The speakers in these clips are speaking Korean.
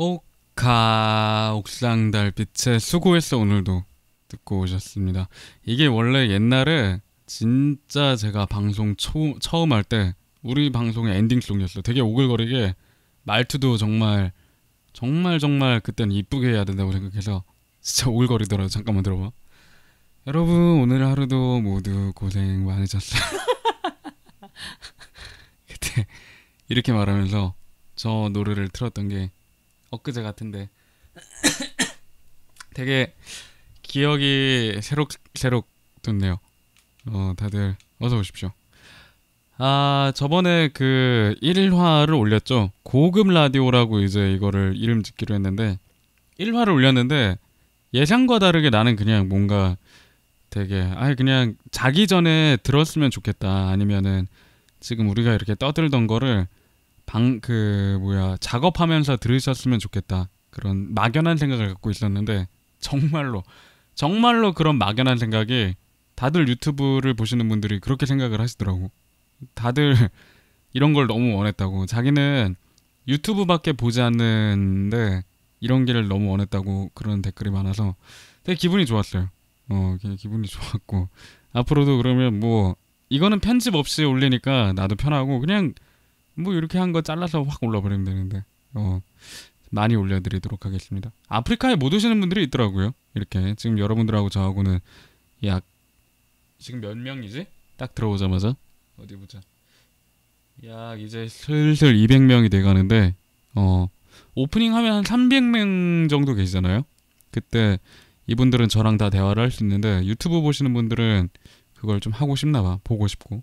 옥하 옥상 달빛에 수고했어 오늘도 듣고 오셨습니다. 이게 원래 옛날에 진짜 제가 방송 초, 처음 할 때 우리 방송의 엔딩송이었어요. 되게 오글거리게 말투도 정말 정말 정말 그때는 이쁘게 해야 된다고 생각해서 진짜 오글거리더라고 요 잠깐만 들어봐. 여러분 오늘 하루도 모두 고생 많으셨어요. 그때 이렇게 말하면서 저 노래를 틀었던 게 엊그제 같은데 되게 기억이 새록새록 돋네요. 어 다들 어서 오십시오. 아 저번에 그 1화를 올렸죠. 고급 라디오라고 이제 이거를 이름 짓기로 했는데 1화를 올렸는데 예상과 다르게 나는 그냥 뭔가 되게 아예 그냥 자기 전에 들었으면 좋겠다 아니면은 지금 우리가 이렇게 떠들던 거를 방그 뭐야 작업하면서 들으셨으면 좋겠다 그런 막연한 생각을 갖고 있었는데 정말로 정말로 그런 막연한 생각이 다들 유튜브를 보시는 분들이 그렇게 생각을 하시더라고 다들 이런 걸 너무 원했다고 자기는 유튜브밖에 보지 않는데 이런 길을 너무 원했다고 그런 댓글이 많아서 되게 기분이 좋았어요. 어, 기분이 좋았고 앞으로도 그러면 뭐 이거는 편집 없이 올리니까 나도 편하고 그냥 뭐 이렇게 한 거 잘라서 확 올라버리면 되는데 어 많이 올려드리도록 하겠습니다 아프리카에 못 오시는 분들이 있더라고요 이렇게 지금 여러분들하고 저하고는 약 지금 몇 명이지? 딱 들어오자마자 어디 보자 약 이제 슬슬 200명이 돼가는데 어 오프닝 하면 한 300명 정도 계시잖아요 그때 이분들은 저랑 다 대화를 할 수 있는데 유튜브 보시는 분들은 그걸 좀 하고 싶나 봐 보고 싶고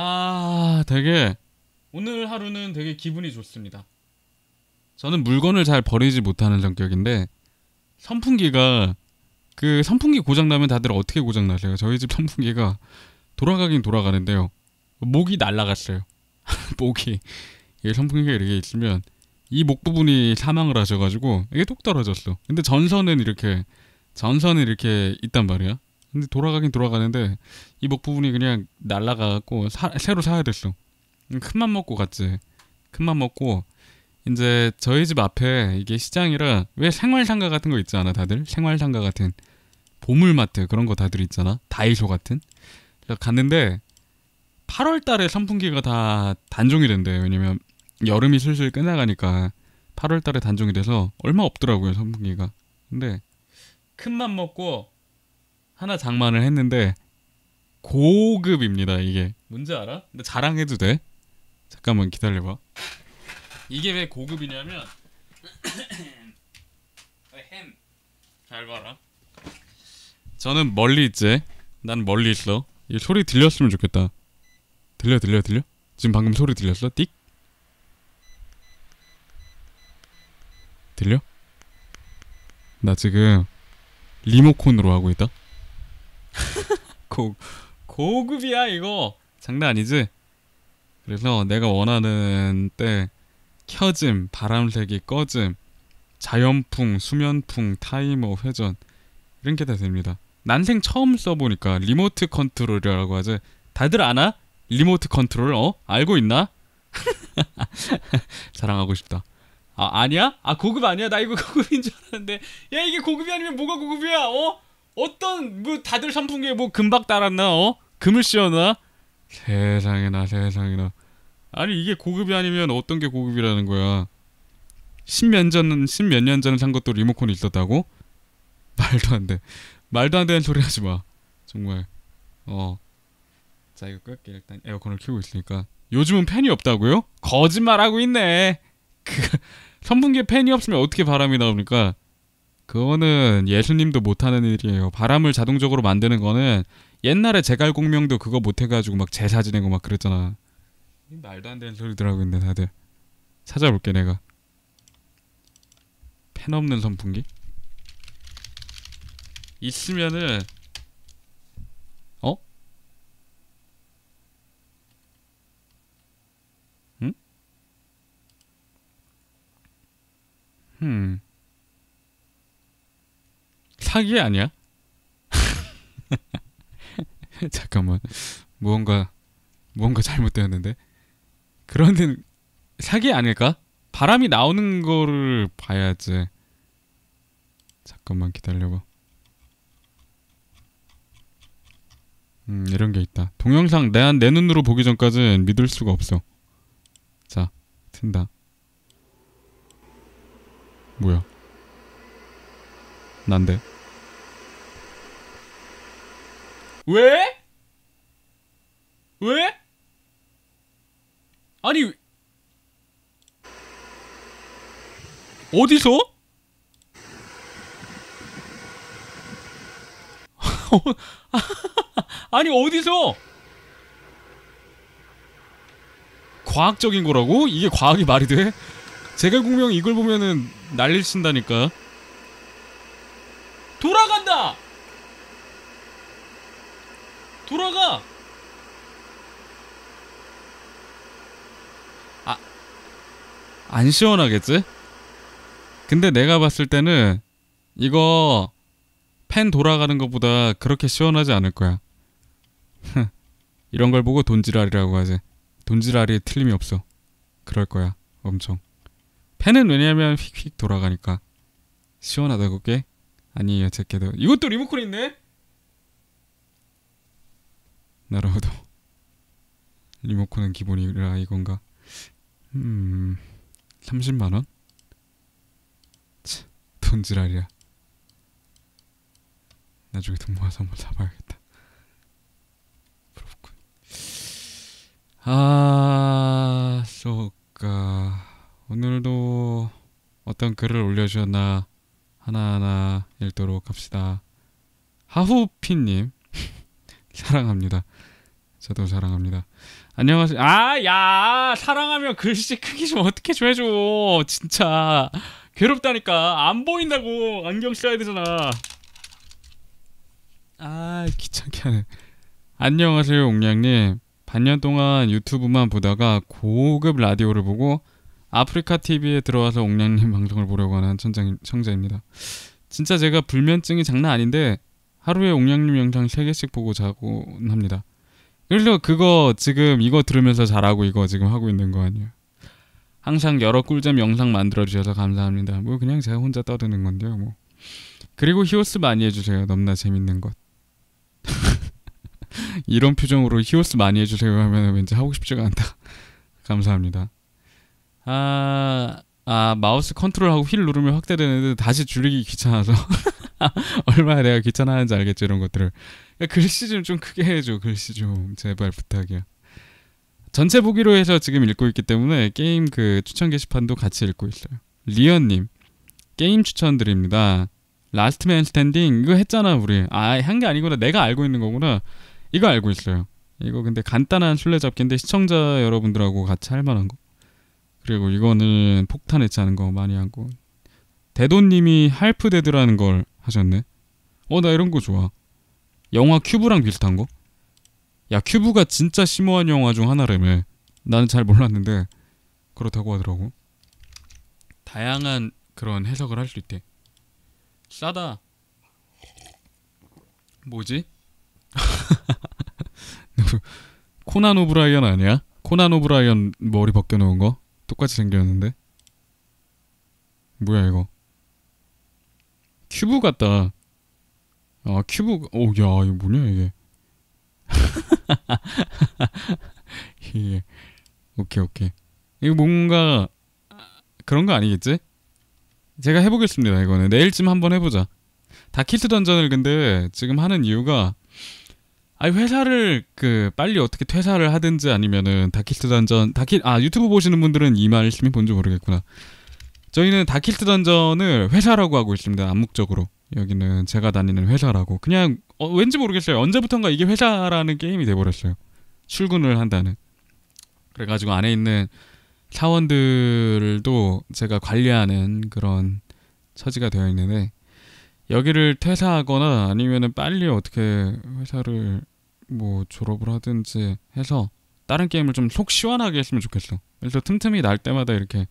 아 되게 오늘 하루는 되게 기분이 좋습니다. 저는 물건을 잘 버리지 못하는 성격인데 선풍기가 그 선풍기 고장나면 다들 어떻게 고장나세요? 저희 집 선풍기가 돌아가긴 돌아가는데요. 목이 날라갔어요. 목이 이 선풍기가 이렇게 있으면 이 목 부분이 사망을 하셔가지고 이게 뚝 떨어졌어. 근데 전선은 이렇게 전선은 이렇게 있단 말이야. 근데 돌아가긴 돌아가는데 이 목 부분이 그냥 날라가갖고 사, 새로 사야 됐어. 큰맘 먹고 갔지. 큰맘 먹고 이제 저희 집 앞에 이게 시장이라 왜 생활상가 같은 거 있지 않아 다들 생활상가 같은 보물마트 그런 거 다들 있잖아 다이소 같은. 그 갔는데 8월달에 선풍기가 다 단종이 된대. 왜냐면 여름이 슬슬 끝나가니까 8월달에 단종이 돼서 얼마 없더라고요 선풍기가. 근데 큰맘 먹고 하나 장만을 했는데 고급입니다 이게 뭔지 알아? 근데 자랑해도 돼? 잠깐만 기다려봐 이게 왜 고급이냐면 어, 햄잘 봐라 저는 멀리 있지 난 멀리 있어 이 소리 들렸으면 좋겠다 들려 들려 들려? 지금 방금 소리 들렸어? 띡? 들려? 나 지금 리모콘으로 하고 있다 고, 고급이야 이거 장난 아니지? 그래서 내가 원하는 때 켜짐, 바람세기 꺼짐, 자연풍, 수면풍, 타이머, 회전 이런 게다 됩니다. 난생 처음 써보니까 리모트 컨트롤이라고 하지. 다들 아나? 리모트 컨트롤 어? 알고 있나? 자랑하고 싶다. 아 아니야? 아 고급 아니야? 나 이거 고급인 줄 알았는데 야 이게 고급이 아니면 뭐가 고급이야? 어? 어떤 뭐 다들 선풍기에 뭐 금박 달았나 어? 금을 씌웠나? 세상에나 세상에나 아니 이게 고급이 아니면 어떤 게 고급이라는 거야 십몇 전, 십몇 년 전에 산 것도 리모컨이 있었다고? 말도 안 돼. 말도 안 되는 소리 하지 마. 정말. 어. 자, 이거 끌게. 일단 에어컨을 켜고 있으니까. 요즘은 팬이 없다고요? 거짓말하고 있네. 그, 선풍기에 팬이 없으면 어떻게 바람이 나옵니까? 그거는 예수님도 못하는 일이에요. 바람을 자동적으로 만드는 거는 옛날에 제갈공명도 그거 못해가지고 막 제사 지내고 막 그랬잖아. 말도 안 되는 소리더라고 근데 다들. 찾아볼게 내가. 펜 없는 선풍기? 있으면은 어? 응? 흠. 사기 아니야? 잠깐만 무언가 무언가 잘못되었는데 그런데 사기 아닐까? 바람이 나오는 거를 봐야지 잠깐만 기다려봐 음 이런 게 있다 동영상 내, 내 눈으로 보기 전까진 믿을 수가 없어 자 튼다 뭐야 난데 왜? 왜? 아니 어디서? 아니 어디서? 과학적인 거라고? 이게 과학이 말이 돼? 제가 공명 이걸 보면은 난리 친다니까 돌아간다! 돌아가! 아, 안 시원하겠지? 근데 내가 봤을 때는 이거 펜 돌아가는 것보다 그렇게 시원하지 않을 거야. 이런 걸 보고 돈지랄이라고 하지. 돈지랄이 틀림이 없어. 그럴 거야. 엄청. 펜은 왜냐면 휙휙 돌아가니까. 시원하다고 꽤? 아니에요, 제께도 이것도 리모컨 있네? 나라도 리모컨은 기본이라 이건가 음 30만원? 돈지랄이야 나중에 돈 모아서 한번 사봐야겠다 부럽군 아... 쏘까 오늘도 어떤 글을 올려주셨나 하나하나 읽도록 합시다 하후피님 사랑합니다. 저도 사랑합니다. 안녕하세요. 아, 야, 사랑하면 글씨 크기 좀 어떻게 좀 해줘. 진짜. 괴롭다니까. 안 보인다고. 안경 써야 되잖아. 아, 귀찮게 하네. 안녕하세요, 옥량님 반년 동안 유튜브만 보다가 고급 라디오를 보고 아프리카 TV에 들어와서 옥량님 방송을 보려고 하는 천장, 청자입니다. 진짜 제가 불면증이 장난 아닌데 하루에 옹양님 영상 3개씩 보고 자곤 합니다. 그래서 그거 지금 이거 들으면서 잘하고 이거 지금 하고 있는 거 아니에요. 항상 여러 꿀잼 영상 만들어주셔서 감사합니다. 뭐 그냥 제가 혼자 떠드는 건데요. 뭐 그리고 히오스 많이 해주세요. 넘나 재밌는 것. 이런 표정으로 히오스 많이 해주세요 하면 왠지 하고 싶지가 않다. 감사합니다. 아, 아 마우스 컨트롤하고 휠 누르면 확대되는데 다시 줄이기 귀찮아서 얼마나 내가 귀찮아하는지 알겠지 이런 것들을 그 글씨 좀 좀 크게 해줘 글씨 좀 제발 부탁이야 전체 보기로 해서 지금 읽고 있기 때문에 게임 그 추천 게시판도 같이 읽고 있어요 리언님 게임 추천 드립니다 라스트맨 스탠딩 이거 했잖아 우리 아 한 게 아니구나 내가 알고 있는 거구나 이거 알고 있어요 이거 근데 간단한 술래잡기인데 시청자 여러분들하고 같이 할 만한 거 그리고 이거는 폭탄 에치는거 많이 하고 대도님이 할프데드라는 걸 하셨네. 어, 나 이런 거 좋아. 영화 큐브랑 비슷한 거? 야, 큐브가 진짜 심오한 영화 중 하나라며. 나는 잘 몰랐는데 그렇다고 하더라고. 다양한 그런 해석을 할 수 있대. 싸다. 뭐지? 코난 오브라이언 아니야? 코난 오브라이언 머리 벗겨놓은 거? 똑같이 생겼는데? 뭐야 이거? 큐브 같다. 아 큐브 오야 이거 뭐냐 이게. 이게 예, 예. 오케이 오케이. 이거 뭔가 그런 거 아니겠지? 제가 해보겠습니다 이거는 내일쯤 한번 해보자. 다키트 던전을 근데 지금 하는 이유가 아니 회사를 그 빨리 어떻게 퇴사를 하든지 아니면은 다키트 던전 다키 아 유튜브 보시는 분들은 이 말씀이 뭔지 모르겠구나. 저희는 다킬트 던전을 회사라고 하고 있습니다. 암묵적으로. 여기는 제가 다니는 회사라고. 그냥 어, 왠지 모르겠어요. 언제부턴가 이게 회사라는 게임이 돼버렸어요. 출근을 한다는. 그래가지고 안에 있는 사원들도 제가 관리하는 그런 처지가 되어 있는데 여기를 퇴사하거나 아니면은 빨리 어떻게 회사를 뭐 졸업을 하든지 해서 다른 게임을 좀 속 시원하게 했으면 좋겠어. 그래서 틈틈이 날 때마다 이렇게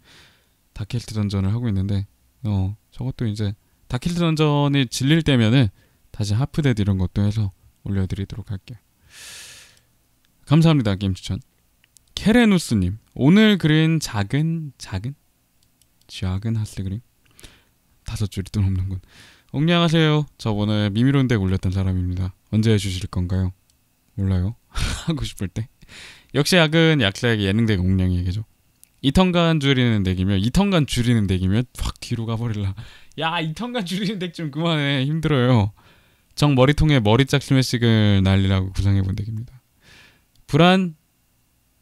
다킬트 던전을 하고 있는데 어 저것도 이제 다킬트 던전이 질릴 때면은 다시 하프데드 이런 것도 해서 올려드리도록 할게요. 감사합니다 게임 추천. 케레누스님 오늘 그린 작은 작은 작은 하스 그림 다섯 줄이 또 넘는군. 옹량하세요. 저번에 미미론데 올렸던 사람입니다. 언제 해주실 건가요? 몰라요. 하고 싶을 때. 역시 약은 약사에게 예능대 공략이 얘기죠. 이턴간 줄이는 덱이면 이턴간 줄이는 덱이면 확 뒤로 가버릴라 야 이턴간 줄이는 덱좀 그만해 힘들어요 정 머리통에 머리짝 스매식을 날리라고 구상해본 덱입니다 불안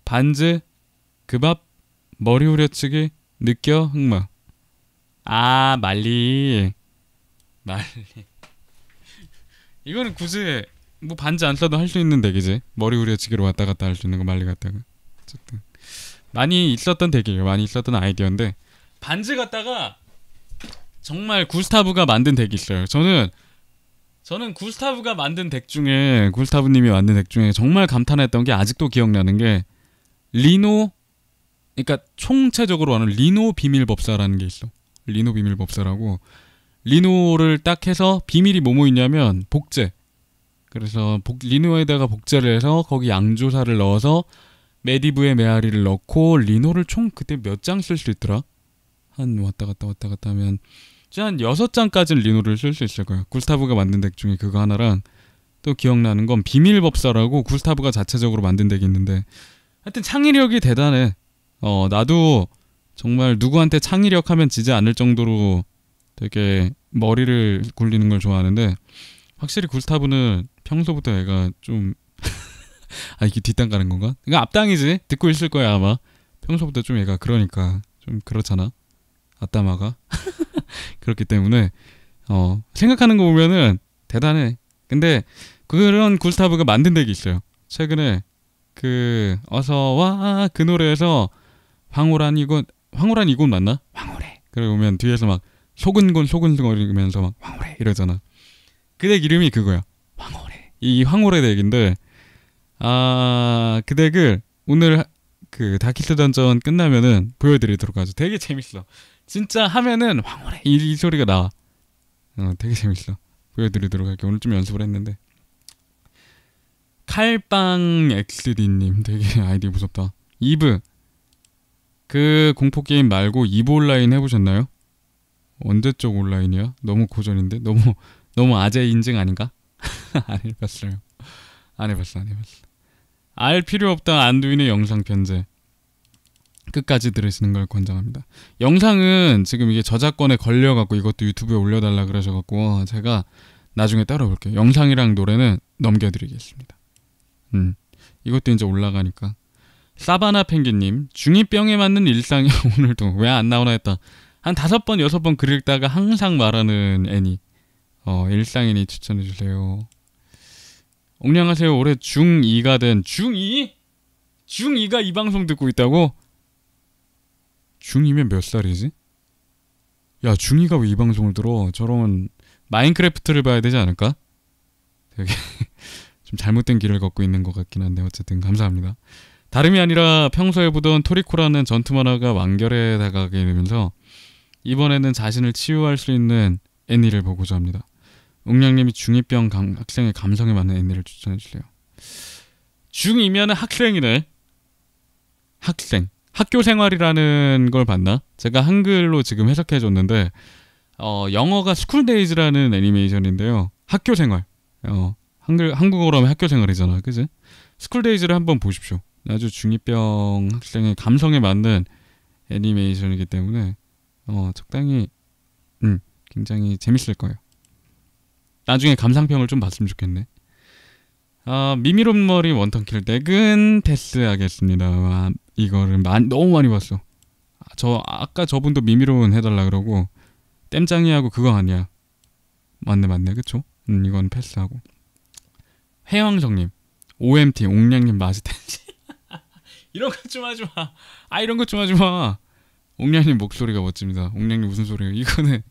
반즈 그밥 머리 후려치기 느껴 흑마 아 말리 말리 이거는 굳이 뭐 반지 안 써도 할 수 있는 덱이지 머리 후려치기로 왔다 갔다 할 수 있는 거 말리 갔다가 어쨌든 많이 있었던 덱이에요 많이 있었던 아이디어인데 반지 갖다가 정말 구스타브가 만든 덱이 있어요. 저는 저는 구스타브가 만든 덱 중에 예, 구스타브님이 만든 덱 중에 정말 감탄했던 게 아직도 기억나는 게 리노 그러니까 총체적으로 하는 리노 비밀법사라는 게 있어. 리노 비밀법사라고 리노를 딱 해서 비밀이 뭐뭐 있냐면 복제. 그래서 복, 리노에다가 복제를 해서 거기 양조사를 넣어서 메디브의 메아리를 넣고 리노를 총 그때 몇 장 쓸 수 있더라? 한 왔다 갔다 왔다 갔다 하면 한 여섯 장까지는 리노를 쓸 수 있을 거야. 구스타브가 만든 덱 중에 그거 하나랑 또 기억나는 건 비밀 법사라고 구스타브가 자체적으로 만든 덱이 있는데 하여튼 창의력이 대단해. 어 나도 정말 누구한테 창의력 하면 지지 않을 정도로 되게 머리를 굴리는 걸 좋아하는데 확실히 구스타브는 평소부터 애가 좀 아 이게 뒷땅 가는 건가? 그러니까 앞당이지. 듣고 있을 거야 아마. 평소부터좀 얘가 그러니까 좀 그렇잖아. 앞담마가 그렇기 때문에 어 생각하는 거 보면은 대단해. 근데 그런 구스타브가 만든 덱이 있어요. 최근에 그 어서 와그 노래에서 황홀한 이곳 황홀한 이곳 맞나? 황홀해. 그러고 보면 뒤에서 막 소근곤 소근거리면서 막 황홀해 이러잖아. 그덱 이름이 그거야. 황홀해. 이 황홀의 덱인데 아, 그 덱을 오늘 그 다키트 던전 끝나면은 보여드리도록 하죠. 되게 재밌어. 진짜 하면은 황홀해 이, 이 소리가 나와. 어, 되게 재밌어. 보여드리도록 할게요. 오늘 좀 연습을 했는데. 칼빵 XD님 되게 아이디 무섭다. 이브 그 공포 게임 말고 이브 온라인 해보셨나요? 언제쪽 온라인이야? 너무 고전인데 너무 너무 아재 인증 아닌가? 안 해봤어요. 안 해봤어, 안 해봤어. 알 필요 없다 안두인의 영상 편제 끝까지 들으시는 걸 권장합니다. 영상은 지금 이게 저작권에 걸려갖고 이것도 유튜브에 올려달라 그러셔갖고 제가 나중에 따로 볼게요. 영상이랑 노래는 넘겨드리겠습니다. 음, 이것도 이제 올라가니까. 사바나 펭귄님, 중이병에 맞는 일상이 오늘도 왜 안 나오나 했다. 한 다섯 번, 여섯 번그 읽다가 항상 말하는 애니. 어, 일상애니 추천해주세요. 옹량하세요. 올해 중2가 된 중2? 중2가 이 방송 듣고 있다고? 중2면 몇 살이지? 야 중2가 왜 이 방송을 들어? 저러면 마인크래프트를 봐야 되지 않을까? 되게 좀 잘못된 길을 걷고 있는 것 같긴 한데 어쨌든 감사합니다. 다름이 아니라 평소에 보던 토리코라는 전투 만화가 완결에 다가게 되면서 이번에는 자신을 치유할 수 있는 애니를 보고자 합니다. 응양님이 중이병 감, 학생의 감성에 맞는 애니를 추천해 주세요. 중2면은 학생이네. 학생. 학교 생활이라는 걸 봤나? 제가 한글로 지금 해석해 줬는데 어, 영어가 스쿨데이즈라는 애니메이션인데요. 학교 생활. 어, 한글 한국어로 하면 학교 생활이잖아. 그지? 스쿨데이즈를 한번 보십시오. 아주 중이병 학생의 감성에 맞는 애니메이션이기 때문에 어, 적당히 음, 굉장히 재밌을 거예요. 나중에 감상평을 좀 봤으면 좋겠네. 아, 미미롬머리 원턴킬 덱은 데스하겠습니다. 와, 이거를 많이, 너무 많이 봤어. 아, 저 아까 저분도 미미론 해달라 그러고 땜짱이하고 그거 아니야. 맞네 맞네 그쵸? 음 이건 패스하고 해왕정님 OMT 옹냥님맛스대지 이런 것 좀 하지마 아 이런 것 좀 하지마 옥냥님 목소리가 멋집니다 옥냥님 무슨 소리야 이거는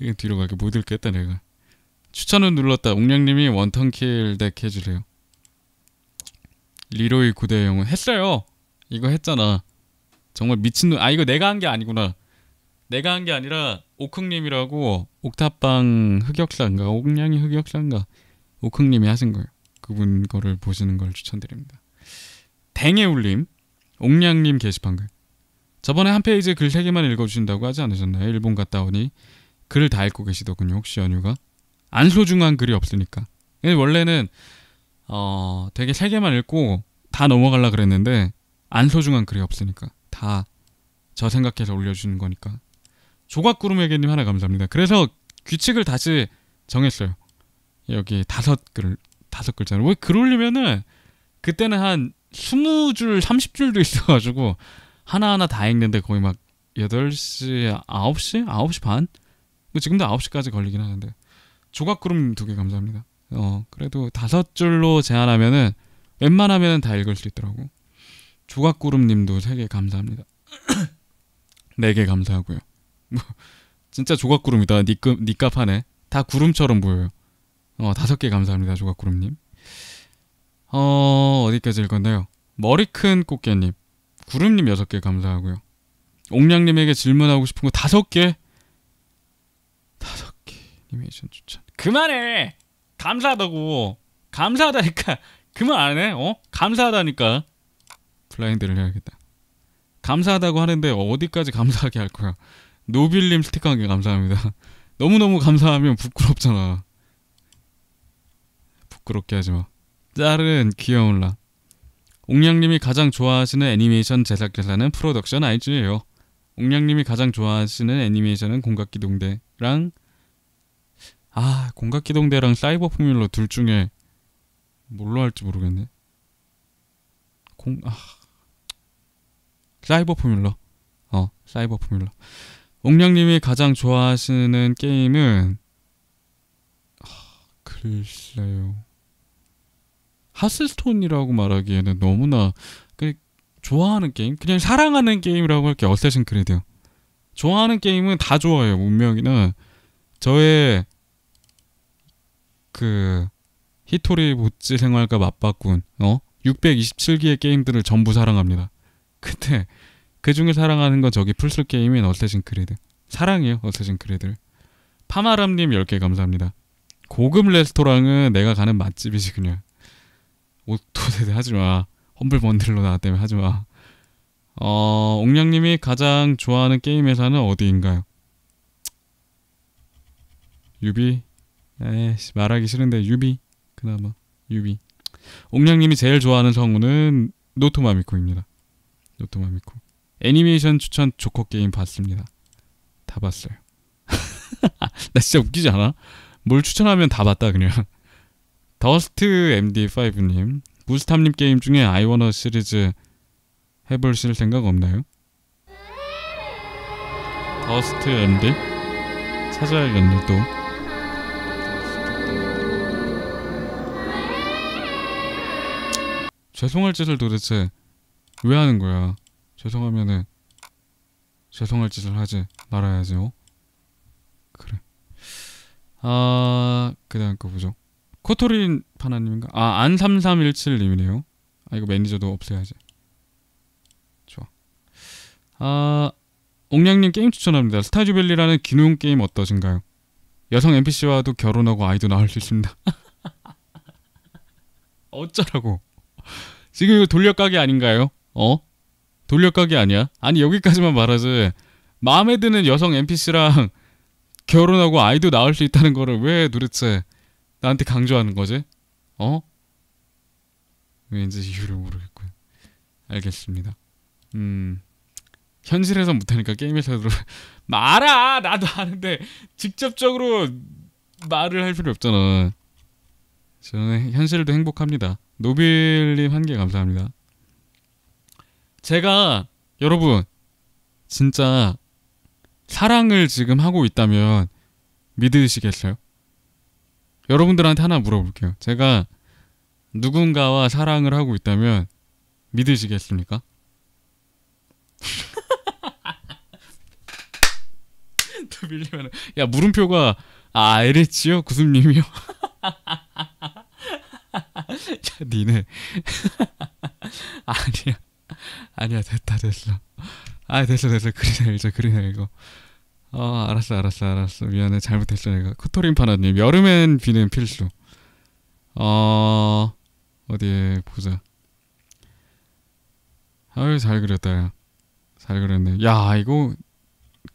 이게 뒤로 가게 못 읽겠다 내가 추천을 눌렀다. 옥량님이 원턴킬 덱 해주래요. 리로이 구대 영은 했어요. 이거 했잖아. 정말 미친놈. 아 이거 내가 한 게 아니구나. 내가 한 게 아니라 오크님이라고 옥탑방 흑역사인가 옥량이 흑역사인가 오크님이 하신 거예요. 그분 거를 보시는 걸 추천드립니다. 댕의 울림 옥량님 게시판 글. 저번에 한 페이지 글 세 개만 읽어주신다고 하지 않으셨나요? 일본 갔다 오니 글을 다 읽고 계시더군요. 혹시 연휴가? 안 소중한 글이 없으니까. 예, 원래는 어 되게 세 개만 읽고 다 넘어갈라 그랬는데 안 소중한 글이 없으니까 다 저 생각해서 올려주는 거니까. 조각구름에게님 하나 감사합니다. 그래서 규칙을 다시 정했어요. 여기 다섯 글 다섯 글자로왜글 올리면은 그때는 한 스무 줄 삼십 줄도 있어가지고 하나하나 다 읽는데 거의 막 여덟 시 아홉 시 아홉 시 반? 뭐 지금도 아홉 시까지 걸리긴 하는데 조각구름 두개 감사합니다. 어, 그래도 다섯 줄로 제한하면은 웬만하면 다 읽을 수 있더라고. 조각구름님도 세 개 감사합니다. 네 개 감사하고요. 뭐 진짜 조각구름이다. 니값 니값하네. 다 구름처럼 보여요. 어 다섯 개 감사합니다, 조각구름님. 어 어디까지 읽었나요? 머리 큰 꽃게님, 구름님 여섯 개 감사하고요. 옥량님에게 질문하고 싶은 거 다섯 개 애니메이션 추천 그만해 감사하다고 감사하다니까 그만 안해 어 감사하다니까 블라인드를 해야겠다 감사하다고 하는데 어디까지 감사하게 할 거야 노빌님 스티커 한개 감사합니다 너무너무 감사하면 부끄럽잖아 부끄럽게 하지마 짤은 귀여운 라 옥량님이 가장 좋아하시는 애니메이션 제작회사는 프로덕션 IG예요. 옥량님이 가장 좋아하시는 애니메이션은 공각기동대랑 아 공각기동대랑 사이버 포뮬러 둘 중에 뭘로 할지 모르겠네 공 아 사이버 포뮬러 어 사이버 포뮬러 옥량님이 가장 좋아하시는 게임은 아, 글쎄요 하스스톤이라고 말하기에는 너무나 그 좋아하는 게임 그냥 사랑하는 게임이라고 할게 어쌔신 크리드요 좋아하는 게임은 다 좋아해요 운명이는 저의 그 히토리 부츠 생활과 맞바꾼 어 627기의 게임들을 전부 사랑합니다. 근데 그 중에 사랑하는 건 저기 풀스 게임인 어쌔신 크리드. 사랑해요 어쌔신 크리드 파마람님 10개 감사합니다. 고급 레스토랑은 내가 가는 맛집이지 그냥. 오토세대 하지마. 험블번들로 나 때문에 하지마. 어, 옥량님이 가장 좋아하는 게임 회사는 어디인가요? 유비 에이 말하기 싫은데 유비 그나마 유비 옥량님이 제일 좋아하는 성우는 노토마미코입니다 노토마미코 애니메이션 추천 조커 게임 봤습니다 다 봤어요 나 진짜 웃기지 않아? 뭘 추천하면 다 봤다 그냥 더스트 MD5님 부스탐님 게임 중에 아이워너 시리즈 해보실 생각 없나요? 더스트 MD? 찾아야겠네 또 죄송할 짓을 도대체 왜 하는 거야? 죄송하면은 죄송할 짓을 하지 말아야죠. 그래. 아, 그 다음 거 보죠. 코토린 파나님인가? 아, 안3317님이네요. 아, 이거 매니저도 없애야지. 좋아. 아, 옥량님 게임 추천합니다. 스타듀밸리라는 기능 게임 어떠신가요? 여성 NPC와도 결혼하고 아이도 낳을 수 있습니다. 어쩌라고. 지금 이거 돌려가기 아닌가요? 어? 돌려가기 아니야? 아니 여기까지만 말하지. 마음에 드는 여성 NPC랑 결혼하고 아이도 낳을 수 있다는 거를 왜 도대체 나한테 강조하는 거지? 어? 왠지 이유를 모르겠고요. 알겠습니다. 음. 현실에서 못하니까 게임에서 말아 나도 아는데 직접적으로 말을 할 필요 없잖아 저는 현실도 행복합니다 노빌님 한 개 감사합니다. 제가 여러분 진짜 사랑을 지금 하고 있다면 믿으시겠어요? 여러분들한테 하나 물어볼게요. 제가 누군가와 사랑을 하고 있다면 믿으시겠습니까? 또 밀리면 야 물음표가 아 LH요 구슴님이요? 야, 니네. 아니야. 아니야, 됐다, 됐어. 아, 됐어, 됐어. 그리나 이자 그리나 이거. 어, 알았어, 알았어, 알았어. 미안해. 잘못했어, 내가. 코토린 파나님, 여름엔 비는 필수. 어, 어디에 보자. 아유, 잘 그렸다, 야. 잘 그렸네. 야, 이거,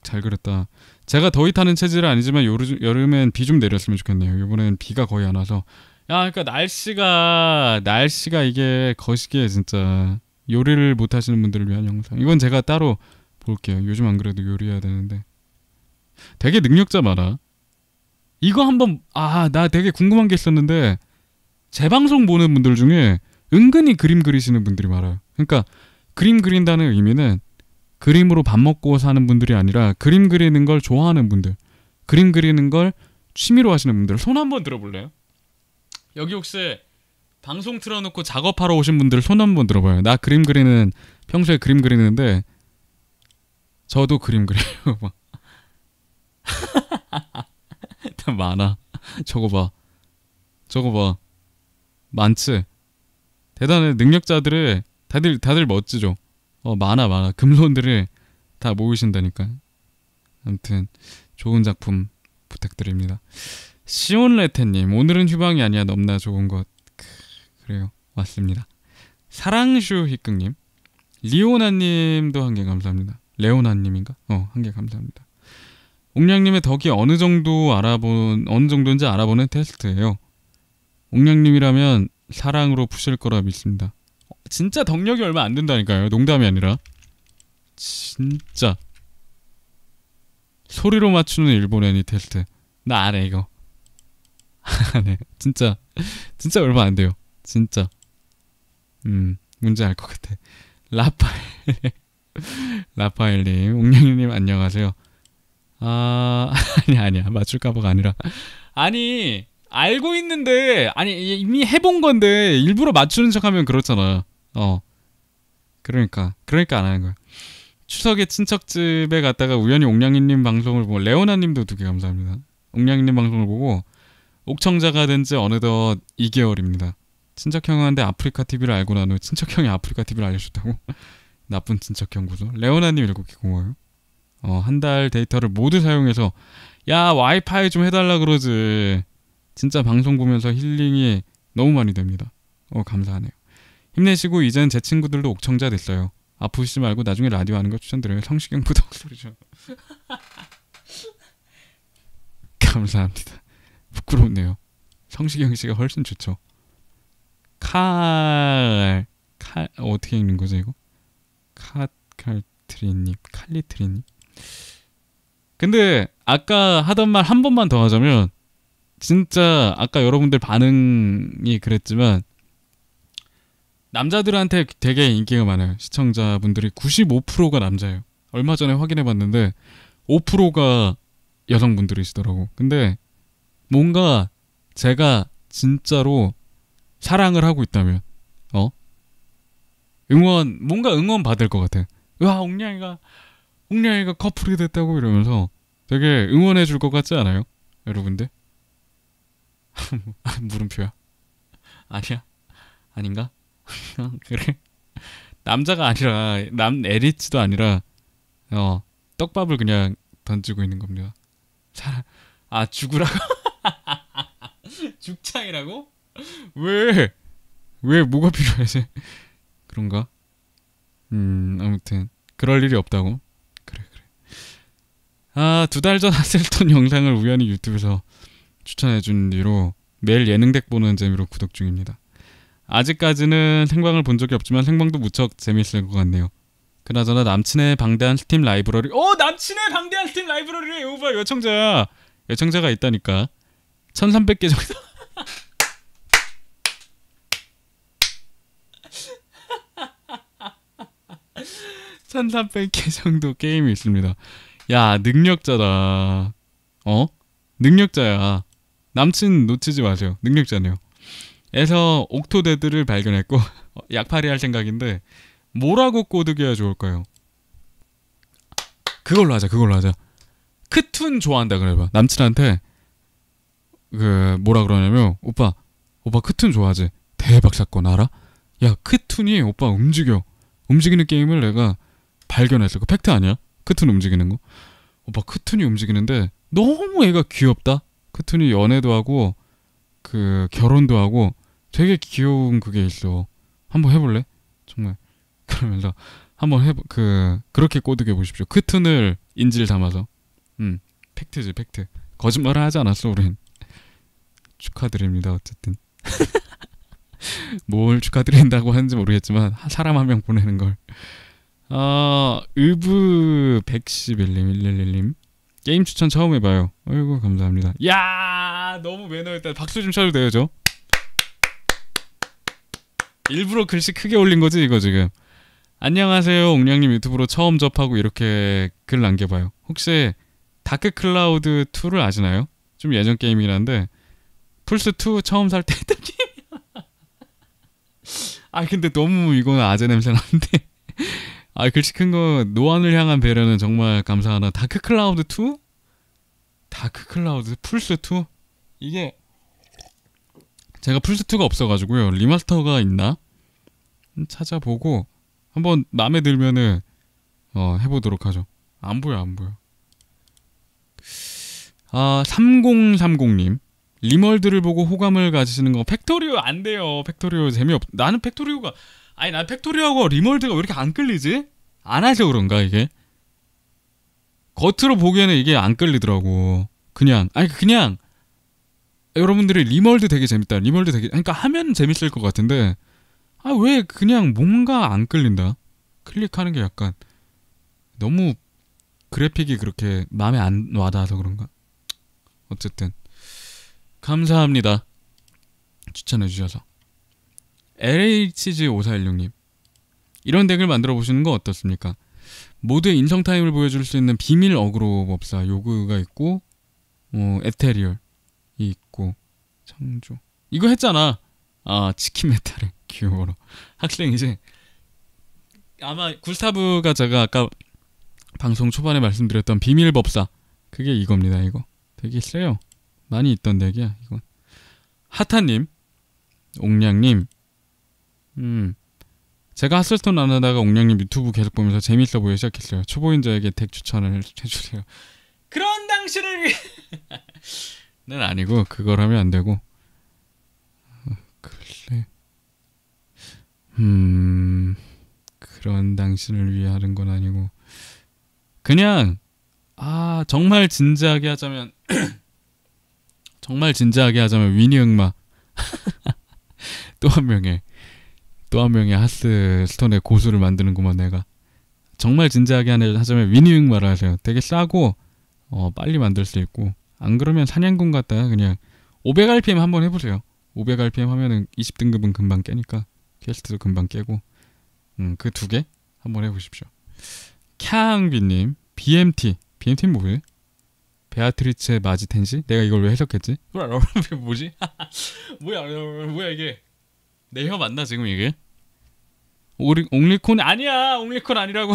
잘 그렸다. 제가 더위 타는 체질은 아니지만 요르, 여름엔 비 좀 내렸으면 좋겠네요. 이번엔 비가 거의 안 와서 아, 그러니까 날씨가 날씨가 이게 거시기에 진짜 요리를 못 하시는 분들을 위한 영상. 이건 제가 따로 볼게요. 요즘 안 그래도 요리해야 되는데. 되게 능력자 많아. 이거 한번 아, 나 되게 궁금한 게 있었는데 재방송 보는 분들 중에 은근히 그림 그리시는 분들이 많아요. 그러니까 그림 그린다는 의미는 그림으로 밥 먹고 사는 분들이 아니라 그림 그리는 걸 좋아하는 분들, 그림 그리는 걸 취미로 하시는 분들 손 한번 들어볼래요? 여기 혹시 방송 틀어놓고 작업하러 오신 분들 손 한번 들어봐요. 나 그림 그리는 평소에 그림 그리는데 저도 그림 그려요. 막. 다 많아. 저거 봐. 저거 봐. 많지. 대단해 능력자들을 다들 다들 멋지죠. 어 많아 많아 금손들을 다 모으신다니까. 아무튼 좋은 작품 부탁드립니다. 시온레테님 오늘은 휴방이 아니야 넘나 좋은 것 그래요 맞습니다 사랑슈 히극님 리오나님도 한 개 감사합니다 레오나님인가 어 한 개 감사합니다 옥량님의 덕이 어느 정도 알아본 어느 정도인지 알아보는 테스트예요 옥량님이라면 사랑으로 푸실 거라 믿습니다 어, 진짜 덕력이 얼마 안 된다니까요 농담이 아니라 진짜 소리로 맞추는 일본 애니 테스트 나 안해 이거 네, 진짜 진짜 얼마 안 돼요. 진짜. 음, 문제 알 것 같아. 라파엘 라파엘님, 옥냥이님 안녕하세요. 아, 아니 아니야 맞출까봐가 아니라 아니 알고 있는데 아니 이미 해본 건데 일부러 맞추는 척하면 그렇잖아. 어, 그러니까 그러니까 안 하는 거야. 추석에 친척집에 갔다가 우연히 옥냥이님 방송을 보고 레오나님도 두 개 감사합니다. 옥냥이님 방송을 보고 옥청자가 된 지 어느덧 2개월입니다. 친척형한테 아프리카 TV를 알고 난후 친척형이 아프리카 TV를 알려줬다고? 나쁜 친척형 구조. 레오나님 일곱기 고마워요. 어, 한달 데이터를 모두 사용해서 야 와이파이 좀 해달라 그러지. 진짜 방송 보면서 힐링이 너무 많이 됩니다. 어 감사하네요. 힘내시고 이젠 제 친구들도 옥청자 됐어요. 아프시지 말고 나중에 라디오 하는 거 추천드려요. 성시경 부덕 소리죠. 감사합니다. 부끄럽네요. 성시경 씨가 훨씬 좋죠. 칼, 칼 어, 어떻게 읽는 거죠 이거? 칼, 칼트리님 칼리트리님. 근데 아까 하던 말 한 번만 더 하자면 진짜 아까 여러분들 반응이 그랬지만 남자들한테 되게 인기가 많아요. 시청자분들이 95%가 남자예요. 얼마 전에 확인해 봤는데 5%가 여성분들이시더라고. 근데 뭔가 제가 진짜로 사랑을 하고 있다면 어 응원 뭔가 응원 받을 것 같아. 와 옥냥이가 옥냥이가 커플이 됐다고 이러면서 되게 응원해 줄 것 같지 않아요, 여러분들? 물음표야. 아니야. 아닌가? 그래. 남자가 아니라 남 에리츠도 아니라 어 떡밥을 그냥 던지고 있는 겁니다. 자, 아 죽으라고. 죽창이라고? 왜? 왜 뭐가 필요하지? 그런가? 음 아무튼 그럴 일이 없다고 그래 그래 아두 달전 하셀턴 영상을 우연히 유튜브에서 추천해준 뒤로 매일 예능댁 보는 재미로 구독 중입니다 아직까지는 생방을 본 적이 없지만 생방도 무척 재미을것 같네요 그나저나 남친의 방대한 스팀 라이브러리 오 어, 남친의 방대한 스팀 라이브러리래 오바 요청자 요청자가 있다니까 1300개 정도 1300개 정도 게임이 있습니다. 야, 능력자다. 어? 능력자야. 남친 놓치지 마세요. 능력자네요. 에서 옥토데드를 발견했고 어, 약팔이 할 생각인데 뭐라고 꼬드겨야 좋을까요? 그걸로 하자. 그걸로 하자. 크툰 좋아한다 그래봐. 남친한테 그 뭐라 그러냐면 오빠 오빠 크툰 좋아하지? 대박 사건 알아? 야 크툰이 오빠 움직여. 움직이는 게임을 내가 발견했어. 그 팩트 아니야? 크툰 움직이는 거. 오빠 크툰이 움직이는데 너무 애가 귀엽다. 크툰이 연애도 하고 그 결혼도 하고 되게 귀여운 그게 있어. 한번 해볼래? 정말. 그러면서 한번 해보 그 그렇게 꼬드겨 보십시오. 크툰을 인질 담아서. 음 팩트지 팩트. 거짓말을 하지 않았어 우린. 축하드립니다 어쨌든. 뭘 축하드린다고 하는지 모르겠지만 사람 한 명 보내는 걸. 아, 으브 111님. 게임 추천 처음 해봐요. 아이고, 감사합니다. 야 너무 매너있다. 박수 좀 쳐도 돼요, 일부러 글씨 크게 올린 거지, 이거 지금. 안녕하세요. 옥량님 유튜브로 처음 접하고 이렇게 글 남겨봐요. 혹시 다크클라우드2를 아시나요? 좀 예전 게임이긴 한데, 플스2 처음 살 때 했던 게임이야. 아, 근데 너무 이건 아재 냄새 나는데. 아 글씨 큰거 노안을 향한 배려는 정말 감사하나 다크 클라우드 2? 다크 클라우드 풀스 2? 이게 제가 풀스 2가 없어가지고요 리마스터가 있나 음, 찾아보고 한번 마음에 들면은 어, 해보도록 하죠. 안 보여 안 보여. 아 3030님 리멀드를 보고 호감을 가지시는 거 팩토리오 안 돼요. 팩토리오 재미없. 나는 팩토리오가 아니 난 팩토리하고 리멀드가 왜 이렇게 안 끌리지? 안 하죠 그런가 이게? 겉으로 보기에는 이게 안 끌리더라고. 그냥 아니 그냥 여러분들이 리멀드 되게 재밌다. 리멀드 되게 그러니까 하면 재밌을 것 같은데 아 왜 그냥 뭔가 안 끌린다. 클릭하는 게 약간 너무 그래픽이 그렇게 마음에 안 와닿아서 그런가. 어쨌든 감사합니다. 추천해 주셔서. LHG5416님 이런 덱을 만들어 보시는 거 어떻습니까? 모두의 인성 타임을 보여줄 수 있는 비밀 어그로 법사 요구가 있고 뭐 어, 에테리얼이 있고 창조 이거 했잖아 아 치킨 메탈의 기억으로 학생이제 아마 굴타브가 제가 아까 방송 초반에 말씀드렸던 비밀 법사 그게 이겁니다 이거 되게 세요 많이 있던 덱이야 이건 하타님 옥량님 음. 제가 핫슬톤 안 하다가 옥령님 유튜브 계속 보면서 재미있어 보여 시작했어요. 초보인자에게 덱 추천을 해주세요. 그런 당신을 위는 해 아니고 그걸 하면 안 되고 글쎄 음 그런 당신을 위해 하는 건 아니고 그냥 아 정말 진지하게 하자면 정말 진지하게 하자면 위니 응마또 한 명의 또한 명의 하스 스톤의 고수를 만드는구만 내가. 정말 진지하게 하는 하자면 위닝 말하세요. 되게 싸고 어, 빨리 만들 수 있고 안 그러면 사냥꾼 같다 그냥 500rpm 한번 해보세요. 500rpm 하면은 20등급은 금방 깨니까 퀘스트도 금방 깨고 음, 그 두 개 한번 해보십시오. 캬앙비님 BMT BMT 뭐예요? 베아트리체 마지텐시? 내가 이걸 왜 해석했지? 뭐야 뭐지? 뭐야 뭐야 이게 내혀 맞나 지금 이게? 오리, 옹리콘 아니야 옹리콘 아니라고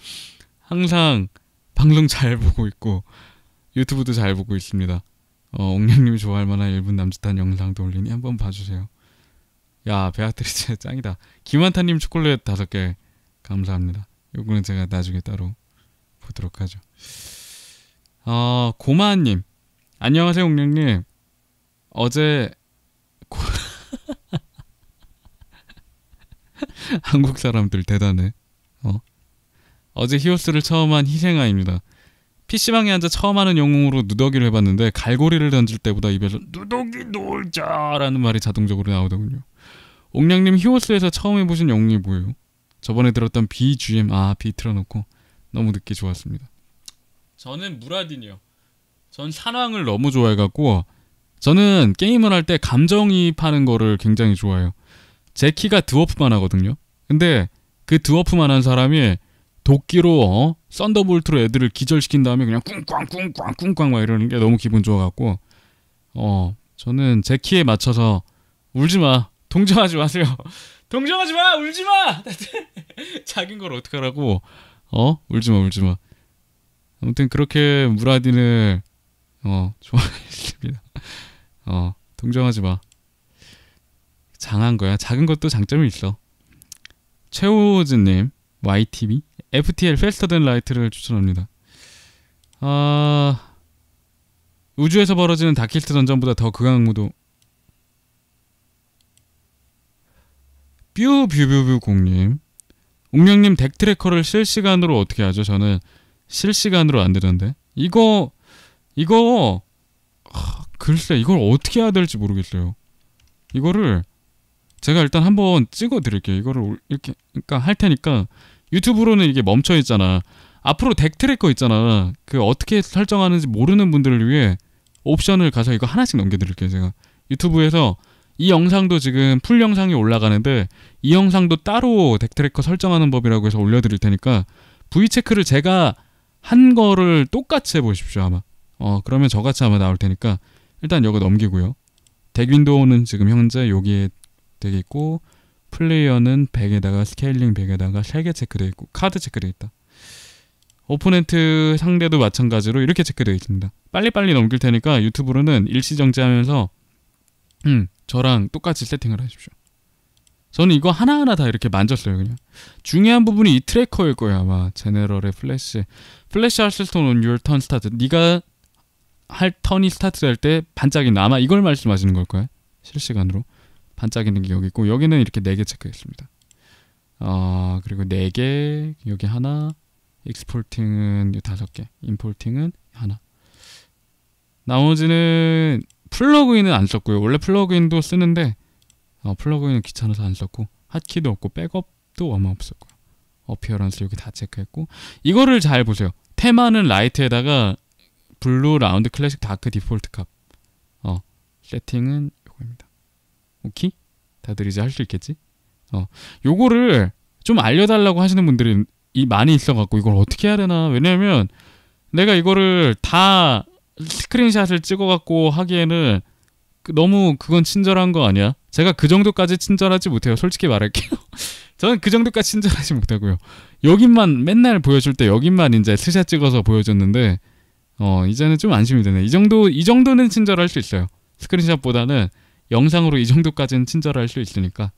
항상 방송 잘 보고 있고 유튜브도 잘 보고 있습니다 어, 옹량님이 좋아할 만한 1분 남짓한 영상도 올리니 한번 봐주세요 야 베아트리스 짱이다 김한타님 초콜릿 5개 감사합니다 요거는 제가 나중에 따로 보도록 하죠 어, 고마님 안녕하세요 옹량님 어제 한국 사람들 대단해. 어. 어제 히오스를 처음 한 희생아입니다. PC방에 앉아 처음 하는 영웅으로 누더기를 해봤는데 갈고리를 던질 때보다 입에서 누더기 놀자라는 말이 자동적으로 나오더군요. 옥량님 히오스에서 처음 해보신 영웅이 뭐예요? 저번에 들었던 BGM 아 B 틀어놓고 너무 늦게 좋았습니다. 저는 무라딘이요. 전 산왕을 너무 좋아해갖고 저는 게임을 할 때 감정이입하는 거를 굉장히 좋아해요. 제 키가 드워프만 하거든요. 근데 그 드워프만 한 사람이 도끼로 어? 썬더볼트로 애들을 기절시킨 다음에 그냥 꿍꿍꿍꿍꿍꽝막 이러는 게 너무 기분 좋아갖고 어 저는 제 키에 맞춰서 울지마 동정하지 마세요 동정하지 마 울지마 작은 걸 어떡하라고 어 울지마 울지마 아무튼 그렇게 무라딘을 어 좋아했습니다 어 동정하지 마 장한 거야. 작은 것도 장점이 있어. 최호즈님, YTV, FTL 페스터된 라이트를 추천합니다. 아... 우주에서 벌어지는 다킬트 전전보다 더 극한 무도 뾰뷰뷰 뷰공님 옥령님 덱 트래커를 실시간으로 어떻게 하죠? 저는 실시간으로 안 되던데 이거 이거 하, 글쎄 이걸 어떻게 해야 될지 모르겠어요 이거를 제가 일단 한번 찍어 드릴게요. 이거를 이렇게 그러니까 할 테니까 유튜브로는 이게 멈춰 있잖아. 앞으로 덱트래거 있잖아. 그 어떻게 설정하는지 모르는 분들을 위해 옵션을 가서 이거 하나씩 넘겨 드릴게요, 제가. 유튜브에서 이 영상도 지금 풀 영상이 올라가는데 이 영상도 따로 덱 트래커 설정하는 법이라고 해서 올려 드릴 테니까 V 체크를 제가 한 거를 똑같이 해 보십시오, 아마. 어, 그러면 저같이 아마 나올 테니까 일단 여거 넘기고요. 덱 윈도우는 지금 현재 여기에 되겠고 플레이어는 100에다가 스케일링 100에다가 3개 체크되어 있고 카드 체크되어 있다. 오포넨트 상대도 마찬가지로 이렇게 체크되어 있습니다. 빨리빨리 넘길 테니까 유튜브로는 일시정지하면서 음, 저랑 똑같이 세팅을 하십시오. 저는 이거 하나하나 다 이렇게 만졌어요 그냥 중요한 부분이 이 트래커일 거예요 아마 제네럴의 플래시 플래시 할스톤 온 유얼 턴 스타트 네가 할 턴이 스타트 될때 반짝이는 아마 이걸 말씀하시는 걸 거야 실시간으로 반짝이는 게 여기 있고 여기는 이렇게 네 개 체크했습니다. 어, 그리고 4개 여기 하나 익스폴팅은 5개 임폴팅은 하나 나머지는 플러그인은 안 썼고요. 원래 플러그인도 쓰는데 어, 플러그인은 귀찮아서 안 썼고 핫키도 없고 백업도 아마 없었고 어피어런스 여기 다 체크했고 이거를 잘 보세요. 테마는 라이트에다가 블루 라운드 클래식 다크 디폴트 값 어, 세팅은 이거입니다. 오케이? 다들 이제 할 수 있겠지? 어, 요거를 좀 알려달라고 하시는 분들이 이 많이 있어갖고 이걸 어떻게 해야 되나 왜냐면 내가 이거를 다 스크린샷을 찍어갖고 하기에는 그 너무 그건 친절한 거 아니야? 제가 그 정도까지 친절하지 못해요. 솔직히 말할게요. 저는 그 정도까지 친절하지 못하고요. 여기만 맨날 보여줄 때여기만 이제 스샷 찍어서 보여줬는데 어 이제는 좀 안심이 되네. 이 정도 이 정도는 친절할 수 있어요. 스크린샷보다는 영상으로 이 정도까지는 친절할 수 있으니까